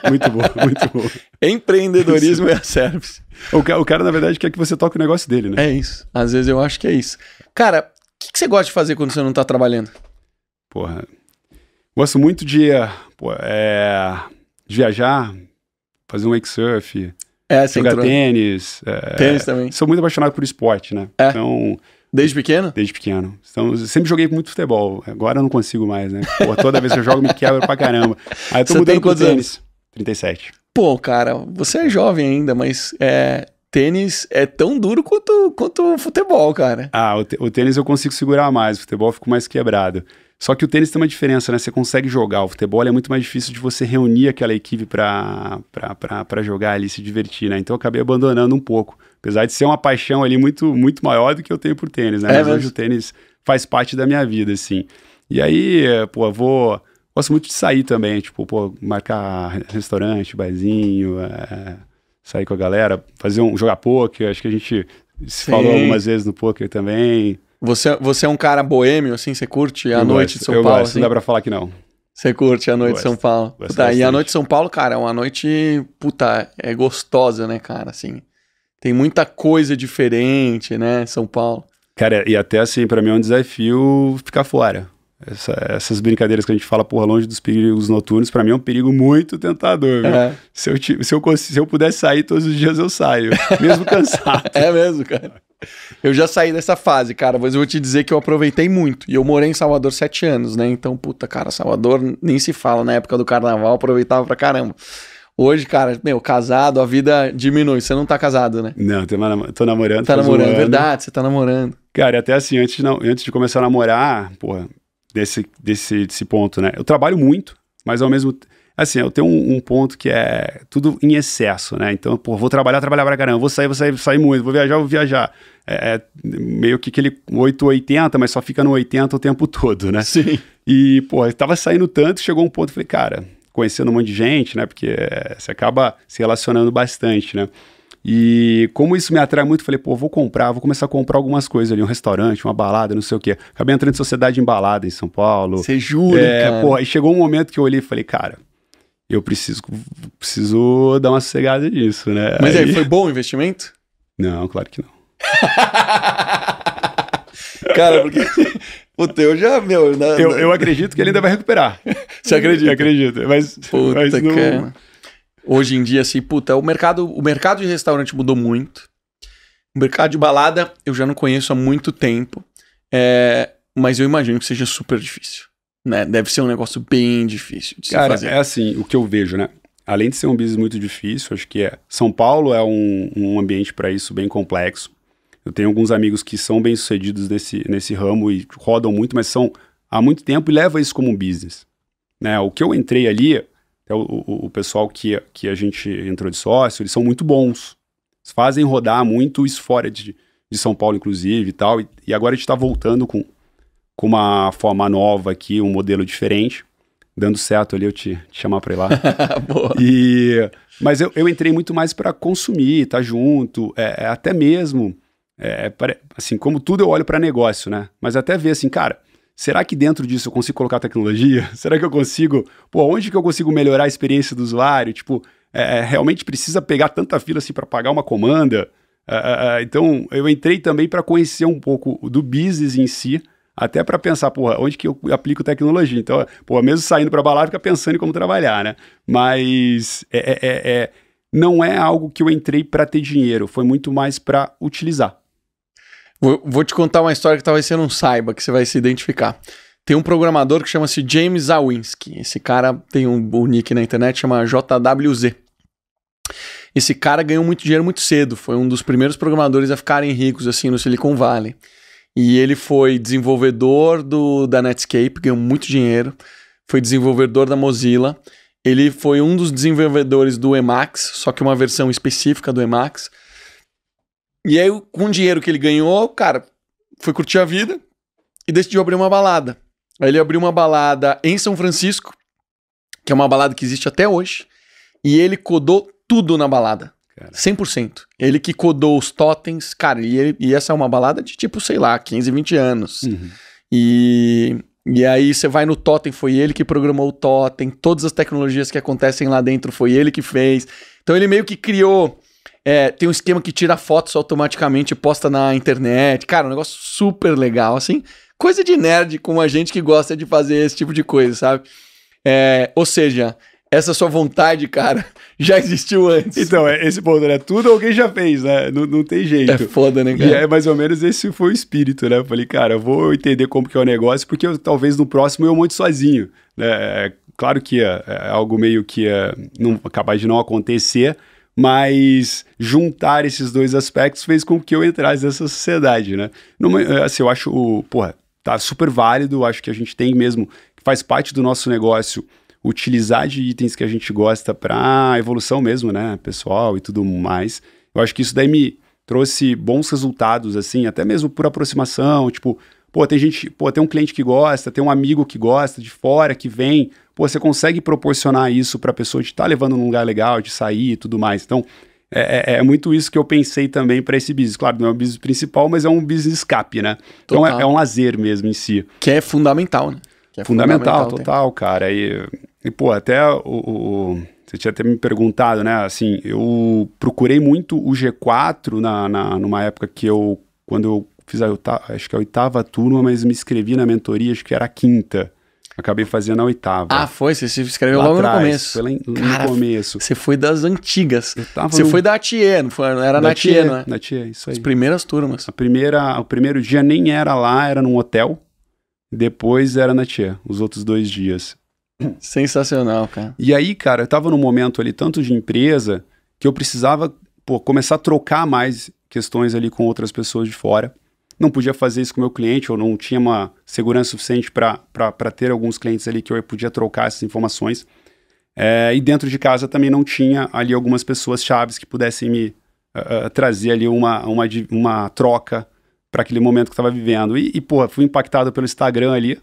Muito bom, <laughs> muito bom. empreendedorismo as é a service. O cara, o cara, na verdade, quer que você toque o negócio dele, né? É isso. Às vezes eu acho que é isso. Cara, o que, que, você gosta de fazer quando você não tá trabalhando? Porra. Gosto muito de. Pô, é de viajar, fazer um wake surf, é, jogar entrou... tênis. É, tênis também. Sou muito apaixonado por esporte, né? É. Então. Desde pequeno? Desde pequeno. Então, sempre joguei muito futebol. Agora eu não consigo mais, né? Pô, toda vez que eu jogo, me quebra pra caramba. Aí eu tô Você mudando pro tênis. Anos? 37. Pô, cara, você é jovem ainda, mas é, tênis é tão duro quanto, quanto futebol, cara. Ah, o, o, tênis eu consigo segurar mais, o futebol eu fico mais quebrado. Só que o tênis tem uma diferença, né? Você consegue jogar. O futebol é muito mais difícil de você reunir aquela equipe para jogar ali, se divertir, né? Então eu acabei abandonando um pouco. Apesar de ser uma paixão ali muito, muito maior do que eu tenho por tênis, né? É, mas, mas hoje o tênis faz parte da minha vida, assim. E aí, pô, eu vou. Gosto muito de sair também, tipo, pô, marcar restaurante, barzinho, é, sair com a galera, fazer um jogar poker. Acho que a gente se Sim. falou algumas vezes no poker também. Você, você é um cara boêmio, assim? Você curte a eu noite gosto, de São eu Paulo? Gosto, assim? Não dá pra falar que não. Você curte a noite de São Paulo. puta, e a noite de São Paulo, cara, é uma noite, puta, é gostosa, né, cara? Assim, tem muita coisa diferente, né, São Paulo. Cara, e até assim, para mim é um desafio ficar fora. Essa, essas brincadeiras que a gente fala, porra, longe dos perigos noturnos, para mim é um perigo muito tentador. É. Se, eu, se, eu, se eu pudesse sair todos os dias, eu saio. Mesmo <laughs> cansado. é mesmo, cara. Eu já saí dessa fase, cara, mas eu vou te dizer que eu aproveitei muito. E eu morei em Salvador sete anos, né? Então, puta, cara, Salvador nem se fala. Na época do carnaval, aproveitava pra caramba. Hoje, cara, meu, casado, a vida diminui. Você não tá casado, né? Não, tô namorando. Tá namorando, um verdade, você tá namorando. Cara, até assim, antes, não, antes de começar a namorar, porra, desse, desse, desse ponto, né? Eu trabalho muito, mas ao mesmo tempo assim, eu tenho um, um, ponto que é tudo em excesso, né? Então, pô, vou trabalhar, trabalhar pra caramba, vou sair, vou sair, vou sair muito, vou viajar, vou viajar. É, é meio que aquele 880, mas só fica no 80 o tempo todo, né? Sim. E, pô, tava saindo tanto, chegou um ponto, eu falei, cara, conhecendo um monte de gente, né? Porque é, você acaba se relacionando bastante, né? E como isso me atrai muito, falei, pô, vou comprar, vou começar a comprar algumas coisas ali, um restaurante, uma balada, não sei o quê. Acabei entrando em sociedade embalada em São Paulo. Você jura, é, cara? Pô, aí chegou um momento que eu olhei e falei, cara, eu preciso, preciso dar uma sossegada disso, né? Mas aí, aí foi bom o investimento? Não, claro que não. <laughs> Cara, porque. Puta, eu já, meu. Na, eu, na... eu acredito que ele ainda vai recuperar. <laughs> Você acredita? acredito, mas. Puta, mas não... cara. É. Hoje em dia, assim, puta, o mercado, o mercado de restaurante mudou muito. O mercado de balada eu já não conheço há muito tempo. É, mas eu imagino que seja super difícil né? Deve ser um negócio bem difícil de Cara, se fazer. é assim, o que eu vejo, né? Além de ser um business muito difícil, acho que é. São Paulo é um, um ambiente para isso bem complexo. Eu tenho alguns amigos que são bem-sucedidos nesse, nesse ramo e rodam muito, mas são há muito tempo e levam isso como um business. Né? O que eu entrei ali, é o, o, o pessoal que, que a gente entrou de sócio, eles são muito bons. Eles fazem rodar muito isso fora de, de São Paulo, inclusive, e tal. E, e agora a gente está voltando com, com uma forma nova aqui, um modelo diferente. Dando certo ali, eu te, te chamar para ir lá. <laughs> e, mas eu, eu entrei muito mais para consumir, estar tá junto, é, é, até mesmo, é, é assim, como tudo eu olho para negócio, né? Mas até ver assim, cara, será que dentro disso eu consigo colocar tecnologia? <laughs> Será que eu consigo, pô, onde que eu consigo melhorar a experiência do usuário? Tipo, é, é realmente precisa pegar tanta fila assim para pagar uma comanda? então, eu entrei também para conhecer um pouco do business em si, até para pensar, porra, onde que eu aplico tecnologia? Então, pô, mesmo saindo para balada, fica pensando em como trabalhar, né? Mas é, é, é, é não é algo que eu entrei para ter dinheiro, foi muito mais para utilizar. Vou, vou te contar uma história que talvez você não saiba, que você vai se identificar. Tem um programador que chama-se James Zawinski. Esse cara tem um, um nick na internet, chama JWZ. Esse cara ganhou muito dinheiro muito cedo, foi um dos primeiros programadores a ficarem ricos assim no Silicon Valley. E ele foi desenvolvedor do, da Netscape, ganhou muito dinheiro, foi desenvolvedor da Mozilla. Ele foi um dos desenvolvedores do Emacs, só que uma versão específica do Emacs. E aí, com o dinheiro que ele ganhou, cara, foi curtir a vida e decidiu abrir uma balada. Aí ele abriu uma balada em São Francisco, que é uma balada que existe até hoje, e ele codou tudo na balada cara. 100%. Ele que codou os totens, cara, e, ele, e essa é uma balada de tipo, sei lá, 15, 20 anos. Uhum. E, e aí você vai no totem, foi ele que programou o totem, todas as tecnologias que acontecem lá dentro foi ele que fez. Então ele meio que criou. É, tem um esquema que tira fotos automaticamente e posta na internet. Cara, um negócio super legal, assim. Coisa de nerd com a gente que gosta de fazer esse tipo de coisa, sabe? É, ou seja, essa sua vontade, cara, <laughs> já existiu antes. Então, é, esse ponto, né? Tudo alguém já fez, né? Não, não tem jeito. É foda, né, cara? E é mais ou menos esse foi o espírito, né? Eu falei, cara, eu vou entender como que é o negócio, porque eu, talvez no próximo eu monte sozinho. Né? É, claro que é, é, algo meio que é, não, capaz de não acontecer, mas juntar esses dois aspectos fez com que eu entrasse nessa sociedade, né? Numa, é, assim, eu acho, porra, tá super válido, acho que a gente tem mesmo, faz parte do nosso negócio utilizar de itens que a gente gosta para evolução mesmo, né, pessoal e tudo mais. Eu acho que isso daí me trouxe bons resultados, assim, até mesmo por aproximação, tipo, pô, tem gente, pô, tem um cliente que gosta, tem um amigo que gosta de fora, que vem, pô, você consegue proporcionar isso para a pessoa de estar tá levando num lugar legal, de sair e tudo mais. Então, é, é, é, muito isso que eu pensei também para esse business. Claro, não é o business principal, mas é um business escape, né? Total. Então é, é, um lazer mesmo em si. Que é fundamental, né? Que é fundamental, fundamental total, cara. E e, pô, até o, o, você tinha até me perguntado, né? Assim, eu procurei muito o G4 na, na numa época que eu, quando eu fiz a acho que a oitava turma, mas me inscrevi na mentoria, acho que era a quinta. Acabei fazendo a oitava. Ah, foi? Você se inscreveu Lá logo atrás, no começo. Foi lá em, Cara, no começo. Você foi das antigas. Você no... foi da Atier, não foi? Era da na não é? Na Atier, isso aí. As primeiras turmas. A primeira, o primeiro dia nem era lá, era num hotel. Depois era na Tia, os outros dois dias. Sensacional, cara. E aí, cara, eu tava num momento ali tanto de empresa que eu precisava pô, começar a trocar mais questões ali com outras pessoas de fora. Não podia fazer isso com o meu cliente, eu não tinha uma segurança suficiente para ter alguns clientes ali que eu podia trocar essas informações. É, e dentro de casa também não tinha ali algumas pessoas chaves que pudessem me uh, trazer ali uma, uma, uma troca para aquele momento que eu estava vivendo. E, e, fui impactado pelo Instagram ali,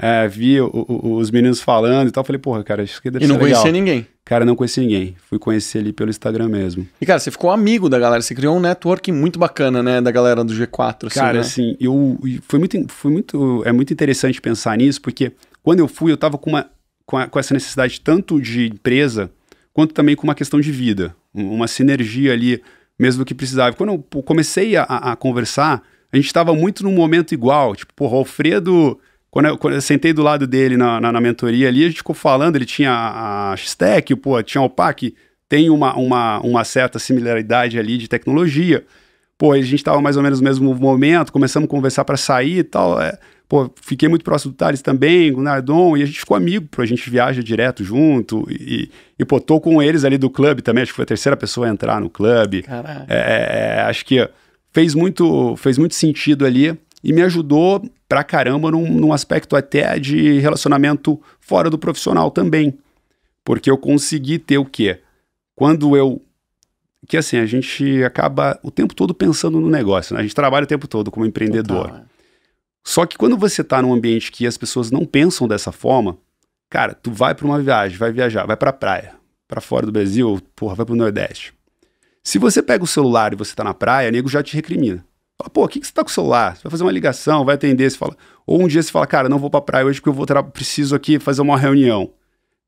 é, vi o, o, os meninos falando e tal. Falei, porra, cara, acho que deve e ser. E não legal. conhecia ninguém. Cara, não conheci ninguém. Fui conhecer ali pelo Instagram mesmo. E, cara, você ficou amigo da galera, você criou um network muito bacana, né? Da galera do G4. Assim, cara, né? assim, eu. Foi muito, foi muito. É muito interessante pensar nisso, porque quando eu fui, eu tava com, uma, com, a, com essa necessidade tanto de empresa, quanto também com uma questão de vida. Uma sinergia ali, mesmo que precisava. Quando eu comecei a, a conversar, a gente tava muito num momento igual. Tipo, porra, Alfredo quando eu, quando eu, sentei do lado dele na, na, na, mentoria ali, a gente ficou falando, ele tinha a, a X-Tech, pô, tinha o PAC, tem uma, uma, uma certa similaridade ali de tecnologia. Pô, a gente estava mais ou menos no mesmo momento, começamos a conversar para sair e tal. É, pô, fiquei muito próximo do Thales também, do Nardon, e a gente ficou amigo, pô, a gente viaja direto junto. E, e pô, tô com eles ali do clube também, acho que foi a terceira pessoa a entrar no clube. Caraca. É, é, é acho que fez muito, fez muito sentido ali e me ajudou pra caramba num, num aspecto até de relacionamento fora do profissional também. Porque eu consegui ter o quê? Quando eu que assim, a gente acaba o tempo todo pensando no negócio, né? A gente trabalha o tempo todo como empreendedor. Total, é. Só que quando você está num ambiente que as pessoas não pensam dessa forma, cara, tu vai para uma viagem, vai viajar, vai para a praia, para fora do Brasil, porra, vai para o Nordeste. Se você pega o celular e você está na praia, nego já te recrimina. Fala, pô, o que, que você tá com o celular? Você vai fazer uma ligação, vai atender, você fala. Ou um dia você fala, cara, não vou pra praia hoje porque eu vou preciso aqui fazer uma reunião. O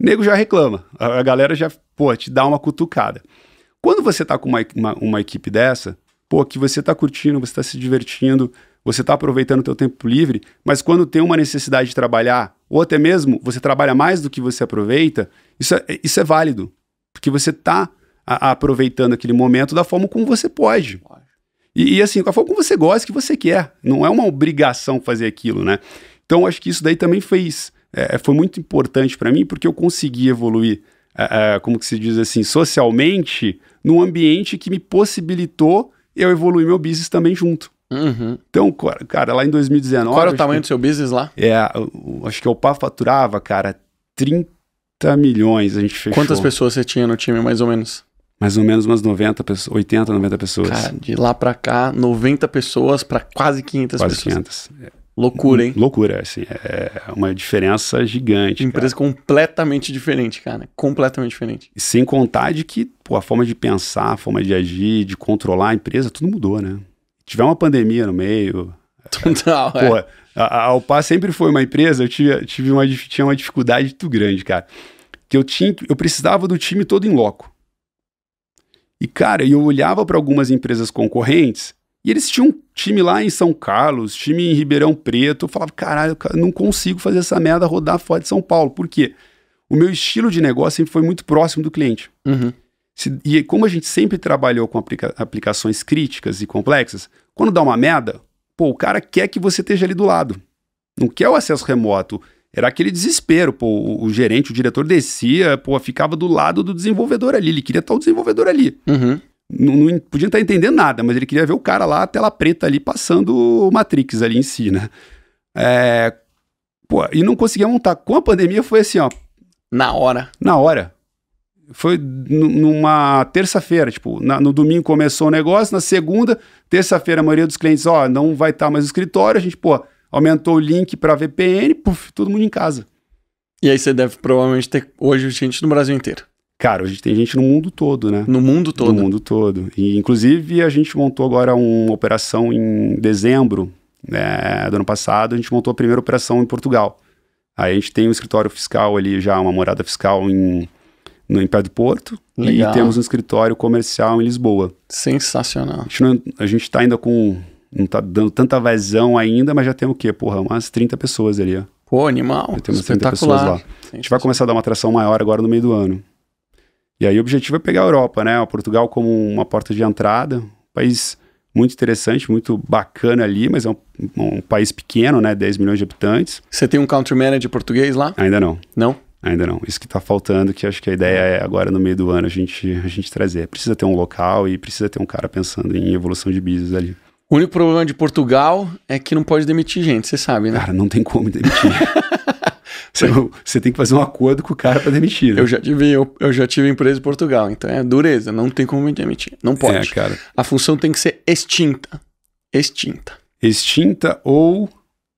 nego já reclama. A galera já, pô, te dá uma cutucada. Quando você tá com uma, uma, uma equipe dessa, pô, que você tá curtindo, você tá se divertindo, você está aproveitando o teu tempo livre, mas quando tem uma necessidade de trabalhar, ou até mesmo você trabalha mais do que você aproveita, isso é, isso é válido. Porque você está aproveitando aquele momento da forma como você pode. E, e assim, com a forma que você gosta, que você quer. Não é uma obrigação fazer aquilo, né? Então, acho que isso daí também fez. É, é foi muito importante para mim, porque eu consegui evoluir, é, é, como que se diz assim, socialmente, num ambiente que me possibilitou eu evoluir meu business também junto. Uhum. Então, cara, lá em 2019. Qual era o tamanho que, do seu business lá? É, acho que o PA faturava, cara, 30 milhões a gente fechou. Quantas pessoas você tinha no time, mais ou menos? mais ou menos umas 90 pessoas, 80, 90 pessoas. Cara, de lá para cá, 90 pessoas para quase 500 quase pessoas. 500. Loucura, hum, hein? Loucura, assim, é, é uma diferença gigante. Empresa cara. completamente diferente, cara, completamente diferente. E sem contar de que, pô, a forma de pensar, a forma de agir, de controlar a empresa, tudo mudou, né? Tiver uma pandemia no meio, é, <laughs> Total, é. pô, a, a Alpá sempre foi uma empresa, eu tive, tive uma, tinha uma dificuldade muito grande, cara, que eu tinha, eu precisava do time todo em loco. E, cara, eu olhava para algumas empresas concorrentes e eles tinham time lá em São Carlos, time em Ribeirão Preto. Eu falava, caralho, não consigo fazer essa merda rodar fora de São Paulo. Por quê? O meu estilo de negócio sempre foi muito próximo do cliente. Uhum. Se, e como a gente sempre trabalhou com aplica aplicações críticas e complexas, quando dá uma merda, pô, o cara quer que você esteja ali do lado. Não quer o acesso remoto. Era aquele desespero, pô, o, o gerente, o diretor descia, pô, ficava do lado do desenvolvedor ali, ele queria estar o desenvolvedor ali. Uhum. Não, não, podia estar tá entendendo nada, mas ele queria ver o cara lá, a tela preta ali, passando o Matrix ali em si, né? É, pô, e não conseguia montar. Com a pandemia foi assim, ó. Na hora. Na hora. Foi numa terça-feira, tipo, na, no domingo começou o negócio, na segunda, terça-feira a maioria dos clientes, ó, não vai estar tá mais no escritório, a gente, pô, aumentou o link para VPN, puf, todo mundo em casa. E aí você deve provavelmente ter hoje gente no Brasil inteiro. Cara, hoje tem gente no mundo todo, né? No mundo todo. No mundo todo. E, inclusive, a gente montou agora uma operação em dezembro né, do ano passado. A gente montou a primeira operação em Portugal. Aí a gente tem um escritório fiscal ali já, uma morada fiscal em, no, em do Porto. Legal. E temos um escritório comercial em Lisboa. Sensacional. A gente está ainda com não tá dando tanta vazão ainda, mas já tem o quê? Porra, umas 30 pessoas ali, ó. Pô, animal. Tem umas 30 pessoas lá. A gente vai começar a dar uma atração maior agora no meio do ano. E aí o objetivo é pegar a Europa, né? O Portugal como uma porta de entrada. Um país muito interessante, muito bacana ali, mas é um, um país pequeno, né? 10 milhões de habitantes. Você tem um country manager português lá? Ainda não. Não? Ainda não. Isso que está faltando, que acho que a ideia é agora no meio do ano a gente, a gente trazer. Precisa ter um local e precisa ter um cara pensando em evolução de business ali. O único problema de Portugal é que não pode demitir gente, você sabe, né? Cara, não tem como demitir. <laughs> você, você tem que fazer um acordo com o cara para demitir. Né? Eu, já tive, eu, eu, já tive empresa em Portugal, então é dureza, não tem como demitir. Não pode. É, cara. A função tem que ser extinta. Extinta. Extinta ou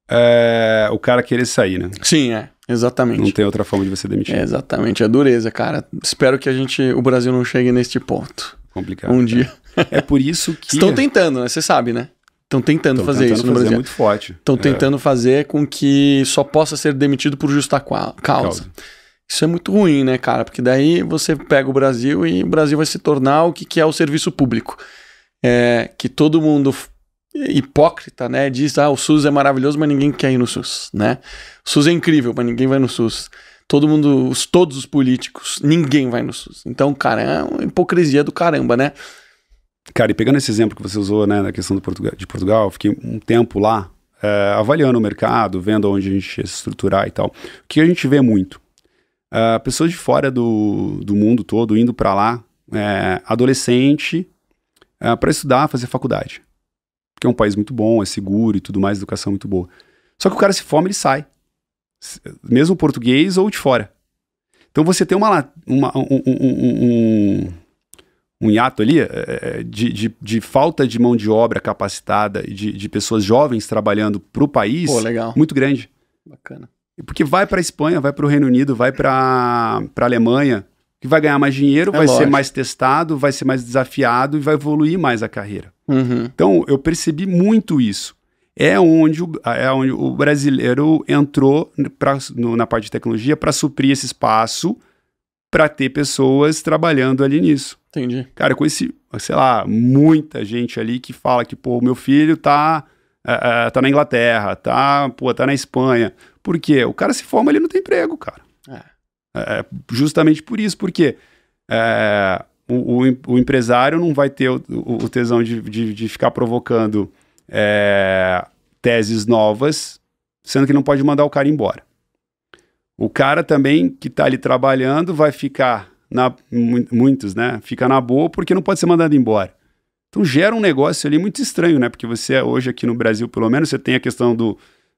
é, o cara querer sair, né? Sim, é. Exatamente. Não tem outra forma de você demitir. É, exatamente, é dureza, cara. Espero que a gente, o Brasil não chegue neste ponto. Complicado. Um dia. É. é por isso que. Estão é. tentando, né? Você sabe, né? Estão tentando fazer tentando isso no é Brasil. É muito forte. Estão tentando é. fazer com que só possa ser demitido por justa causa. causa. Isso é muito ruim, né, cara? Porque daí você pega o Brasil e o Brasil vai se tornar o que, que é o serviço público. É, que todo mundo hipócrita, né? Diz, ah, o SUS é maravilhoso, mas ninguém quer ir no SUS, né? O SUS é incrível, mas ninguém vai no SUS todo mundo, todos os políticos, ninguém vai no SUS. Então, cara, é uma hipocrisia do caramba, né? Cara, e pegando esse exemplo que você usou, né, da questão Portugal, de Portugal, fiquei um tempo lá é, avaliando o mercado, vendo onde a gente ia se estruturar e tal. O que a gente vê muito? É, pessoas de fora do, do mundo todo indo para lá, é, adolescente, para estudar, fazer faculdade. Porque é um país muito bom, é seguro e tudo mais, educação muito boa. Só que o cara se forma, ele sai mesmo português ou de fora. Então você tem uma, uma um, um, um, um, hiato ali é, é, de, de, de, falta de mão de obra capacitada e de, de pessoas jovens trabalhando para o país Pô, muito grande. Bacana. Porque vai para a Espanha, vai para o Reino Unido, vai para a Alemanha, que vai ganhar mais dinheiro, é vai lógico. ser mais testado, vai ser mais desafiado e vai evoluir mais a carreira. Uhum. Então, eu percebi muito isso é onde o, é onde o brasileiro entrou pra, no, na parte de tecnologia para suprir esse espaço para ter pessoas trabalhando ali nisso. Entendi. Cara, eu conheci, sei lá, muita gente ali que fala que, pô, meu filho tá, uh, uh, tá na Inglaterra, tá, pô, tá na Espanha. Por quê? O cara se forma, ele não tem emprego, cara. É. é justamente por isso, porque o, o, o, empresário não vai ter o, o tesão de, de, de ficar provocando é, teses novas, sendo que não pode mandar o cara embora. O cara também que está ali trabalhando vai ficar na muitos, né? Fica na boa porque não pode ser mandado embora. Então gera um negócio ali muito estranho, né? Porque você é, hoje aqui no Brasil, pelo menos, você tem a questão do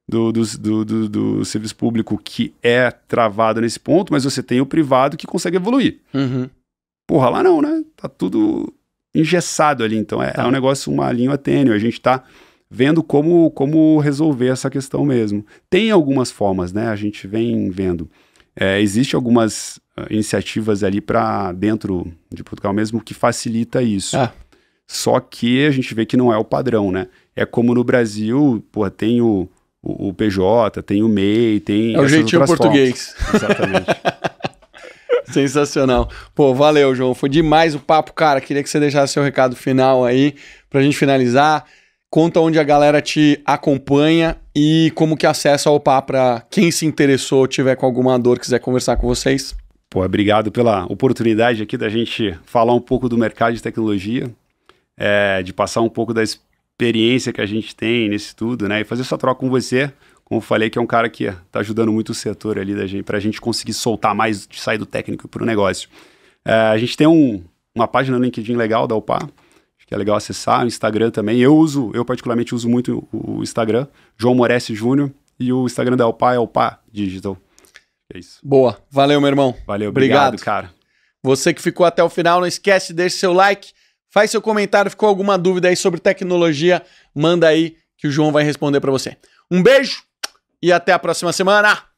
do, do, do, do serviço público que é travado nesse ponto, mas você tem o privado que consegue evoluir. Uhum. Porra, lá não, né? Tá tudo engessado ali. Então é, é tá. é um negócio, uma linha tênue. A gente está vendo como, como resolver essa questão mesmo. Tem algumas formas, né? A gente vem vendo. É, existe algumas ah, iniciativas ali para dentro de Portugal mesmo que facilita isso. É. Só que a gente vê que não é o padrão, né? É como no Brasil, pô, tem o, o, o PJ, tem o MEI, tem. É o jeitinho português. Formas. Exatamente. <laughs> Sensacional. Pô, valeu, João. Foi demais o papo, cara. Queria que você deixasse seu recado final aí pra gente finalizar. Conta onde a galera te acompanha e como que acessa o papo para quem se interessou, tiver com alguma dor, quiser conversar com vocês. Pô, obrigado pela oportunidade aqui da gente falar um pouco do mercado de tecnologia, é, de passar um pouco da experiência que a gente tem nesse tudo, né? E fazer essa troca com você como eu falei, que é um cara que está ajudando muito o setor ali da gente, para a gente conseguir soltar mais, sair do técnico para o negócio. É, a gente tem um, uma página no LinkedIn legal da UPA, que é legal acessar, o Instagram também. Eu uso, eu particularmente uso muito o Instagram, João Moresse Júnior, e o Instagram da UPA é UPA Digital. É isso. Boa. Valeu, meu irmão. Valeu, obrigado, obrigado cara. Você que ficou até o final, não esquece, deixe seu like, faz seu comentário, ficou alguma dúvida aí sobre tecnologia, manda aí que o João vai responder para você. Um beijo e até a próxima semana.